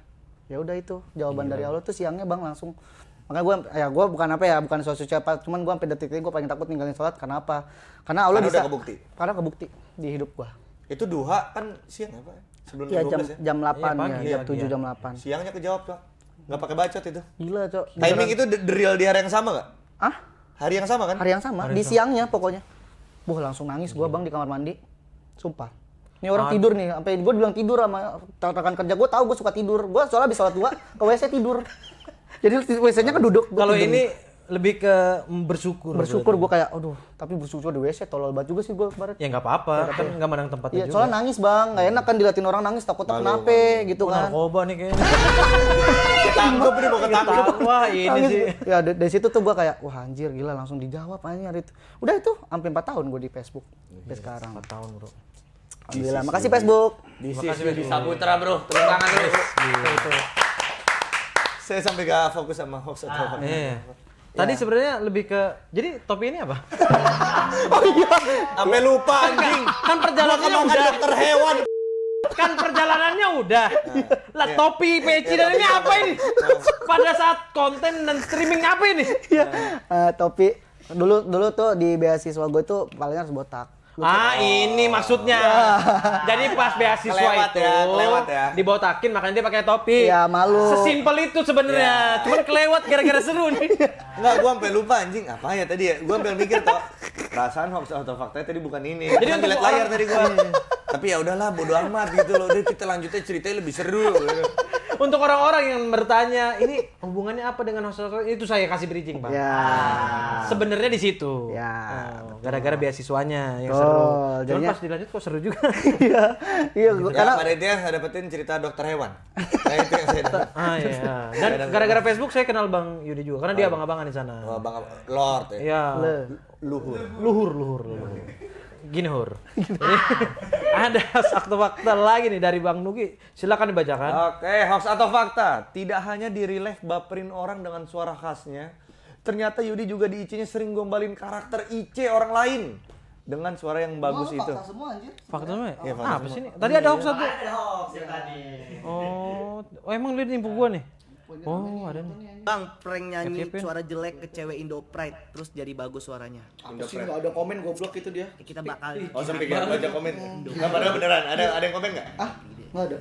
ya udah itu jawaban iya. dari Allah tuh siangnya bang langsung makanya gue ya gue bukan apa ya bukan sosok siapa cuman gue sampai detik ini gue paling takut ninggalin sholat karena apa karena Allah karena bisa udah kebukti karena kebukti di hidup gue itu duha kan siang apa ya? sebelum iya, ya, jam, iya, ya? jam 8 ya, ya jam tujuh iya. jam delapan siangnya kejawab tuh nggak pakai bacot itu gila cok timing itu the di hari yang sama nggak ah hari yang sama kan hari yang sama hari di siangnya pokoknya buh langsung nangis gue bang di kamar mandi sumpah ini orang Aduh. tidur nih, sampai gue bilang tidur sama rekan kerja gue tahu gue suka tidur. Gue soalnya bisa sholat dua ke WC tidur. Jadi WC-nya kan duduk. Kalau ini lebih ke bersyukur. Bersyukur gue kayak, aduh, tapi bersyukur di WC tolol banget juga sih gue kemarin. Ya nggak apa-apa, kan nggak menang tempatnya ya, juga. Soalnya nangis bang, nggak enak kan diliatin orang nangis takut kenapa gitu kan. Narkoba nih kayaknya. [LAUGHS] Tanggup nih, bukan iya, ketangkep. Wah ini nangis. sih. Ya dari situ tuh gue kayak, wah anjir gila langsung dijawab aja itu. Udah itu, hampir 4 tahun gue di Facebook. Sampai iya, sekarang. 4 tahun bro. Alhamdulillah. Makasih Facebook. Makasih Facebook Saputra, Bro. Tepuk tangan terus. Saya sampai gak fokus sama hoax atau ah, apa. Iya. iya. Tadi sebenarnya lebih ke jadi topi ini apa? [LAUGHS] oh iya, sampai lupa kan, anjing. Kan perjalanannya udah kan terhewan. hewan. Kan perjalanannya udah. Ah, lah iya. topi iya, peci dan ini apa ini? Pada saat konten dan streaming apa ini? Iya. Eh, topi dulu dulu tuh di beasiswa gue tuh paling harus botak. Ah, ini oh. maksudnya. [LAUGHS] Jadi pas beasiswa kelewat itu ya, kelewat ya. dibotakin makanya dia pakai topi. Iya malu. Sesimpel itu sebenarnya. Ya. Cuman kelewat gara-gara seru nih. [LAUGHS] Iya. Enggak, gua sampai lupa anjing apa ya tadi ya. Gua sampai mikir tuh perasaan hoax atau fakta tadi bukan ini. Jadi untuk lihat layar tadi gua. Iya. Tapi ya udahlah bodo amat gitu loh. Udah kita lanjutnya ceritanya lebih seru. Gitu. Untuk orang-orang yang bertanya, ini hubungannya apa dengan hoax itu saya kasih bridging, Pak. Ya. Sebenarnya di situ. Ya. Gara-gara beasiswanya yang Jangan seru. Oh, pas dilanjut kok seru juga. [LAUGHS] iya. Iya, ya, karena pada dia saya dapetin cerita dokter hewan. [LAUGHS] nah, itu yang saya dapat. Ah iya. iya. Dan gara-gara Facebook saya kenal Bang Yudi juga karena dia ah, iya. abang-abangan di sana. Oh, abang Lord ya. Iya. Luhur. Luhur, luhur, luhur. Gini hur. [LAUGHS] Ada satu fakta lagi nih dari Bang Nugi. Silakan dibacakan. Oke, hoax atau fakta. Tidak hanya di relief baperin orang dengan suara khasnya, ternyata Yudi juga di IC-nya sering gombalin karakter IC orang lain dengan suara yang bagus itu. Fakta semua anjir. Fakta semua. Ya, iya, apa sih ini? Tadi ada hoax satu. Ada hoax ya tadi. Oh, oh emang lu nipu gua nih. Oh, ada nih. Ya, Bang, prank nyanyi suara jelek ke cewek Indo Pride terus jadi bagus suaranya. Apa sih enggak ada komen goblok itu dia. Eh, kita bakal Oh, sampai enggak ada komen. Enggak pada beneran. Ada ada yang komen enggak? Ah, enggak ada.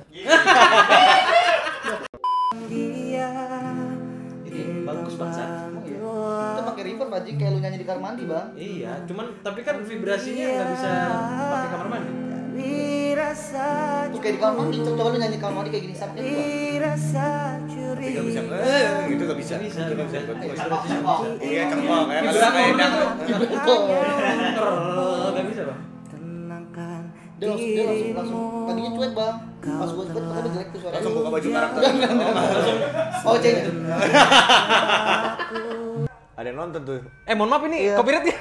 Iya. [LAUGHS] bagus banget. Iya. itu pakai river Pak kayak lu nyanyi di kamar mandi, Bang. Iya, cuman tapi kan vibrasinya nggak bisa pakai kamar mandi. Tuh kayak di kamar mandi, coba lu nyanyi kamar mandi kayak gini sampai gua. Tapi gak bisa, itu eh, gitu gak bisa. Bisa, iya, eh, gak bisa. Iya, cengkok, kayak kayak dang. Gak bisa, Bang dia langsung dia langsung langsung tadinya cuek bang pas gue cepet pakai jelek tuh suara langsung buka baju karakter oh, oh cek ada yang nonton tuh eh mohon maaf ini yeah. copyright ya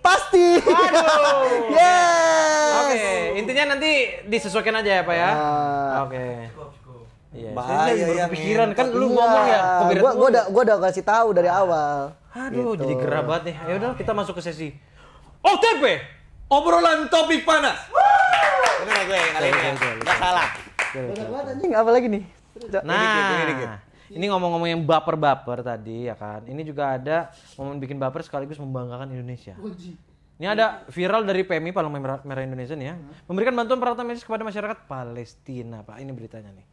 pasti aduh [LAUGHS] yes oke intinya nanti disesuaikan aja ya pak ya ah. oke okay. Iya, yes. Bahaya ya, pikiran kan lu iya. ngomong ya. Gua gua udah gua udah kasih tahu dari awal. Aduh, gitu. jadi gerabat nih. Ayo udah kita masuk ke sesi OTP obrolan topik panas. Bener ya gue kali ini Enggak salah. Ini banget apa lagi nih? Nah, ini ngomong-ngomong yang baper-baper tadi ya kan. Ini juga ada momen bikin baper sekaligus membanggakan Indonesia. Ini ada viral dari PMI Palang Merah, Merah Indonesia nih ya. Memberikan bantuan peralatan medis kepada masyarakat Palestina, Pak. Ini beritanya nih.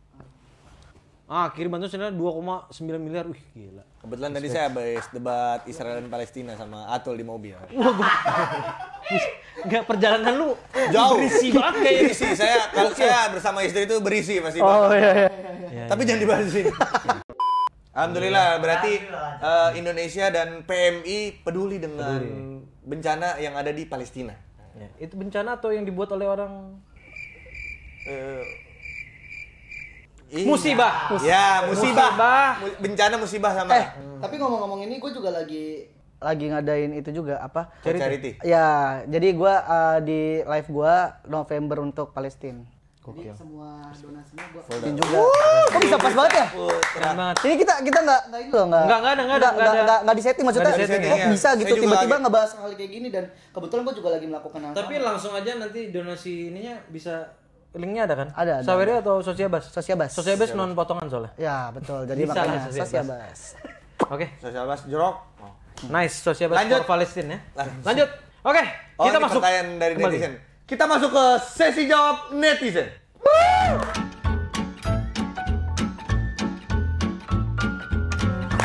Ah, kirim bantuan sebenarnya 2,9 miliar. Wih, gila. Kebetulan tadi saya habis debat Israel dan Palestina sama Atul di mobil. [LAUGHS] Wah, Enggak perjalanan lu jauh berisi banget kayak berisi. Saya kalau saya bersama istri itu berisi pasti. Oh iya, iya, iya Tapi iya. jangan dibahas di [LAUGHS] Alhamdulillah berarti eh, Indonesia dan PMI peduli dengan bencana yang ada di Palestina. Iya. Itu bencana atau yang dibuat oleh orang eh, Musibah. musibah. Ya, musibah. musibah. Bencana musibah sama. Eh, ya. hmm. tapi ngomong-ngomong ini gue juga lagi lagi ngadain itu juga apa? Oh, charity. Charity. Ya, jadi gue uh, di live gue November untuk Palestina. Jadi semua donasinya buat Palestina. juga. kok bisa pas banget ya? Keren Ini kita kita nggak nggak itu enggak. nggak nggak nggak enggak nggak nggak nggak nggak di setting maksudnya di setting, kok ya. bisa gitu tiba-tiba lagi... ngebahas hal kayak gini dan kebetulan gue juga lagi melakukan hal Tapi langsung aja nanti donasi ininya bisa linknya ada kan? Ada. ada Saweria Bas? atau sosiabas? Sosiabas. Sosiabas non potongan soalnya. Ya betul. Jadi Bisa makanya sosiabas. sosiabas. [LAUGHS] Oke. Okay. Sosiabas jorok. Oh. Nice. Sosiabas Lanjut. for Palestine ya. Lanjut. Oke. Okay, oh, kita masuk. Pertanyaan dari Kembali. netizen. Kita masuk ke sesi jawab netizen.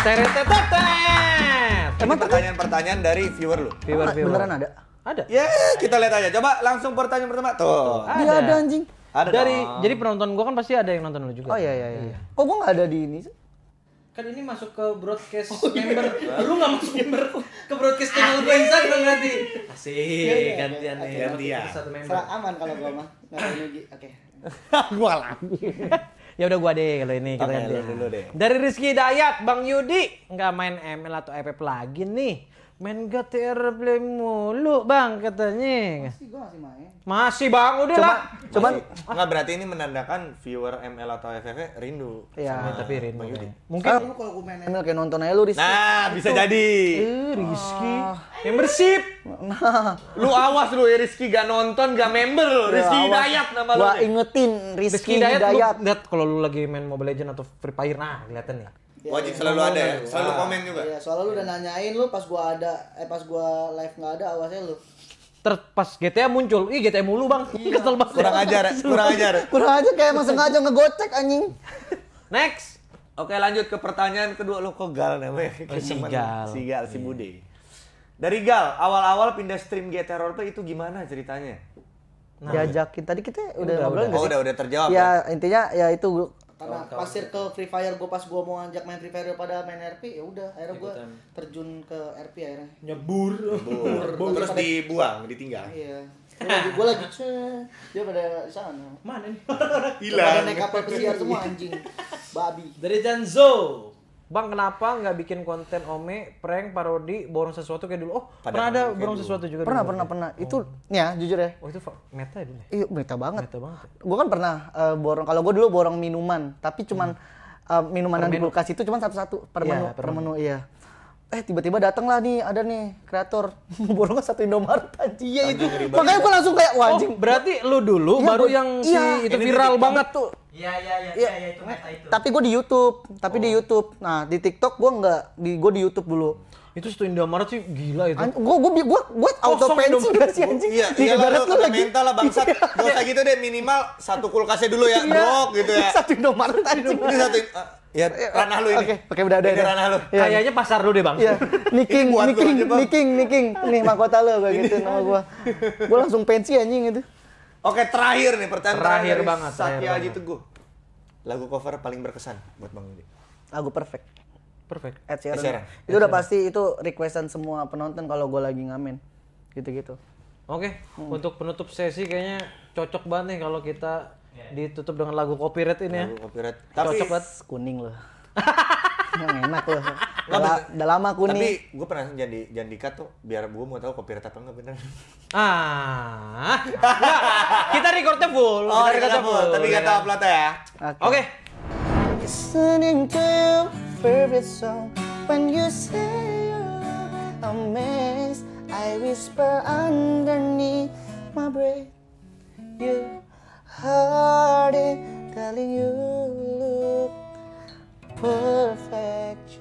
Teretetetet. Emang pertanyaan-pertanyaan dari viewer lu. Viewer, viewer. Beneran ada? Ada. Ya, yeah, kita lihat aja. Coba langsung pertanyaan pertama. Tuh. Ada. Dia ada anjing. Ada Dari dong. jadi penonton gua kan pasti ada yang nonton lu juga. Oh iya iya iya. iya. Kok gua nggak ada di ini Kan ini masuk ke broadcast oh, iya. member. Iya. Lu nggak masuk member ke broadcast channel gua Instagram nanti. Asik, iya, gantian nih. Gantian. Satu member. Salah aman kalau gua mah. Oke. [LAUGHS] gua lagi. [LAUGHS] Ya udah gua deh kalau ini kita okay, ganti. dulu deh. Dari Rizky Dayat, Bang Yudi nggak main ML atau FF e lagi nih main GTR Play mulu bang katanya masih gua masih main masih bang udah lah cuman nggak berarti ini menandakan viewer ML atau FFV rindu ya tapi rindu ya. mungkin lu kalau gue main ML kayak nonton aja lu Rizky nah itu. bisa jadi eh, Rizky ah. membership nah lu awas lu ya Rizky gak nonton gak member lu Rizky ya, Hidayat nama lu gua ingetin Rizky, Rizky Hidayat, lihat kalau lu lagi main Mobile Legend atau Free Fire nah kelihatan nih Iya, wajib ya, selalu ada ya kan. selalu ah. komen juga iya selalu lu udah iya. nanyain lu pas gua ada eh pas gua live nggak ada awasnya lu terpas pas GTA muncul ih GTA mulu bang iya. [LAUGHS] kesel banget kurang ajar ya, kurang ajar ya? kurang ajar kayak emang sengaja ngegocek anjing [LAUGHS] next oke lanjut ke pertanyaan kedua lu kok gal namanya oh, si gal si gal si iya. bude dari Gal, awal-awal pindah stream GTA Roleplay itu gimana ceritanya? Nah, diajakin tadi kita udah, udah ngobrol udah. Oh, udah udah terjawab. Ya, ya, intinya ya itu karena kawan, pas circle Free Fire gue pas gue mau ngajak main Free Fire pada main RP ya udah akhirnya gue terjun ke RP akhirnya nyebur, nyebur. terus pada... dibuang ditinggal iya gue lagi cek dia pada sana mana nih hilang naik kapal pesiar semua anjing [LAUGHS] babi dari Janzo Bang kenapa nggak bikin konten ome, prank, parodi, borong sesuatu kayak dulu? Oh Pada pernah ada borong dulu. sesuatu juga Pernah, dulu. pernah, pernah. Oh. Itu ya jujur ya. Oh itu meta ya dulu ya? Iya meta banget. Meta banget. Ya? Gue kan pernah uh, borong, kalau gue dulu borong minuman. Tapi cuman hmm. uh, eh, minuman yang di itu cuman satu-satu per, permen, ya, menu. per menu. Iya eh tiba-tiba datang lah nih ada nih kreator [LAUGHS] borong satu Indomaret aja ya itu makanya gue langsung kayak wajib. oh, berarti lu dulu ya, baru yang iya, si itu viral banget tuh Iya iya iya iya ya, itu meta itu. Tapi gue di YouTube, tapi oh. di YouTube. Nah di TikTok gue nggak, di gue di YouTube dulu. Itu satu Indomaret sih gila itu. Gue gue gue gue auto pensi gak sih anjing? Iya, iya lah, lu lagi. mental lah bangsat. Iya. Gak usah gitu deh minimal satu kulkasnya dulu ya, iya. brok gitu ya. Satu Indomaret anjing. Ini satu eh, Ya, ranah lu ini. Oke, okay, oke udah udah. Ini ranah lu. Ya. Kayaknya pasar lu deh, Bang. Iya. [LAUGHS] Niking, niking, niking, niking. Nih mahkota lu gua gitu nama gua. Gua langsung pensi anjing itu. Oke, terakhir nih pertanyaan terakhir, dari banget. Sakya Aji Teguh. Lagu cover paling berkesan buat Bang Udi. Lagu perfect. Perfect. Ed Sheeran. Ed Sheeran. Itu Ed Sheeran. udah pasti itu requestan semua penonton kalau gue lagi ngamen. Gitu-gitu. Oke, hmm. untuk penutup sesi kayaknya cocok banget nih kalau kita ya. ditutup dengan lagu copyright ini lagu ya. Lagu copyright. Tapi cocok banget kuning loh. [LAUGHS] yang enak loh. [LAUGHS] Udah, la lama aku nih. Tapi gue pernah jadi jangan tuh biar gue mau tahu rata apa enggak bener. Ah. kita recordnya full. Oh, kita recordnya full. full. Tapi enggak ya tahu kan? uploadnya ya. Oke. Okay. Listening to your favorite song when you say you're amazed I whisper underneath my breath you heard it telling you look perfect Ooh,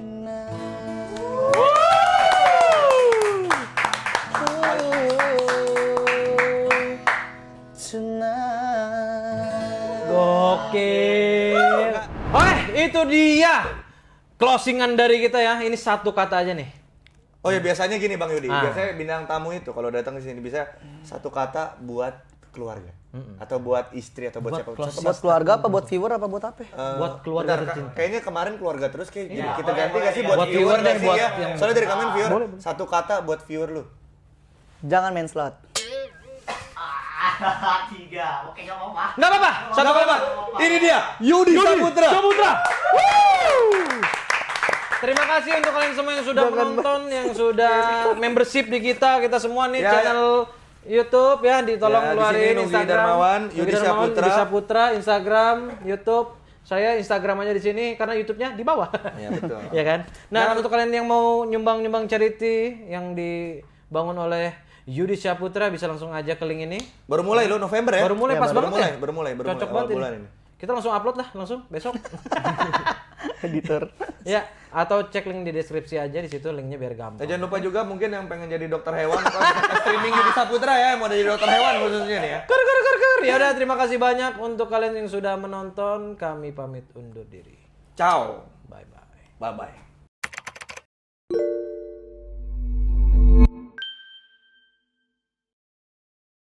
Gokil. itu dia closingan dari kita ya. Ini satu kata aja nih. Oh ya biasanya gini Bang Yudi, ah. biasanya bintang tamu itu kalau datang ke sini bisa satu kata buat keluarga mm atau buat istri atau buat, buat siapa close, buat keluarga apa buat viewer apa buat apa uh, buat keluarga tercinta kayaknya kemarin keluarga terus kayak jadi iya. kita oh, ganti kasih iya. buat, viewer deh buat iya. soalnya dari kemarin viewer satu kata buat viewer lu jangan main slot ah, [LAUGHS] tiga oke gak apa-apa apa ini dia Yudi, Yudi Saputra Saputra Terima kasih untuk kalian semua yang sudah menonton, yang sudah [LAUGHS] membership di kita. Kita semua nih ya, ya. channel YouTube ya ditolong ya, keluarin di Instagram Yudisya Putra, Saputra. Saputra, Instagram, YouTube. Saya Instagram aja di sini karena YouTube-nya di bawah. Iya betul. [LAUGHS] ya kan? Nah, nah, untuk kalian yang mau nyumbang-nyumbang charity yang dibangun oleh Yudi Saputra bisa langsung aja ke link ini. Baru mulai lo November ya? Baru mulai ya, pas baru mulai, ya? Baru mulai, baru mulai. Cocok banget ini. Kita langsung upload lah langsung besok. [LAUGHS] Editor. ya, atau cek link di deskripsi aja di situ linknya biar gampang. Dan jangan lupa juga mungkin yang pengen jadi dokter hewan [LAUGHS] streaming di Saputra ya, mau jadi dokter hewan khususnya nih ya. Kur kur kur kur. Ya udah terima kasih banyak untuk kalian yang sudah menonton, kami pamit undur diri. Ciao. Bye bye. Bye bye.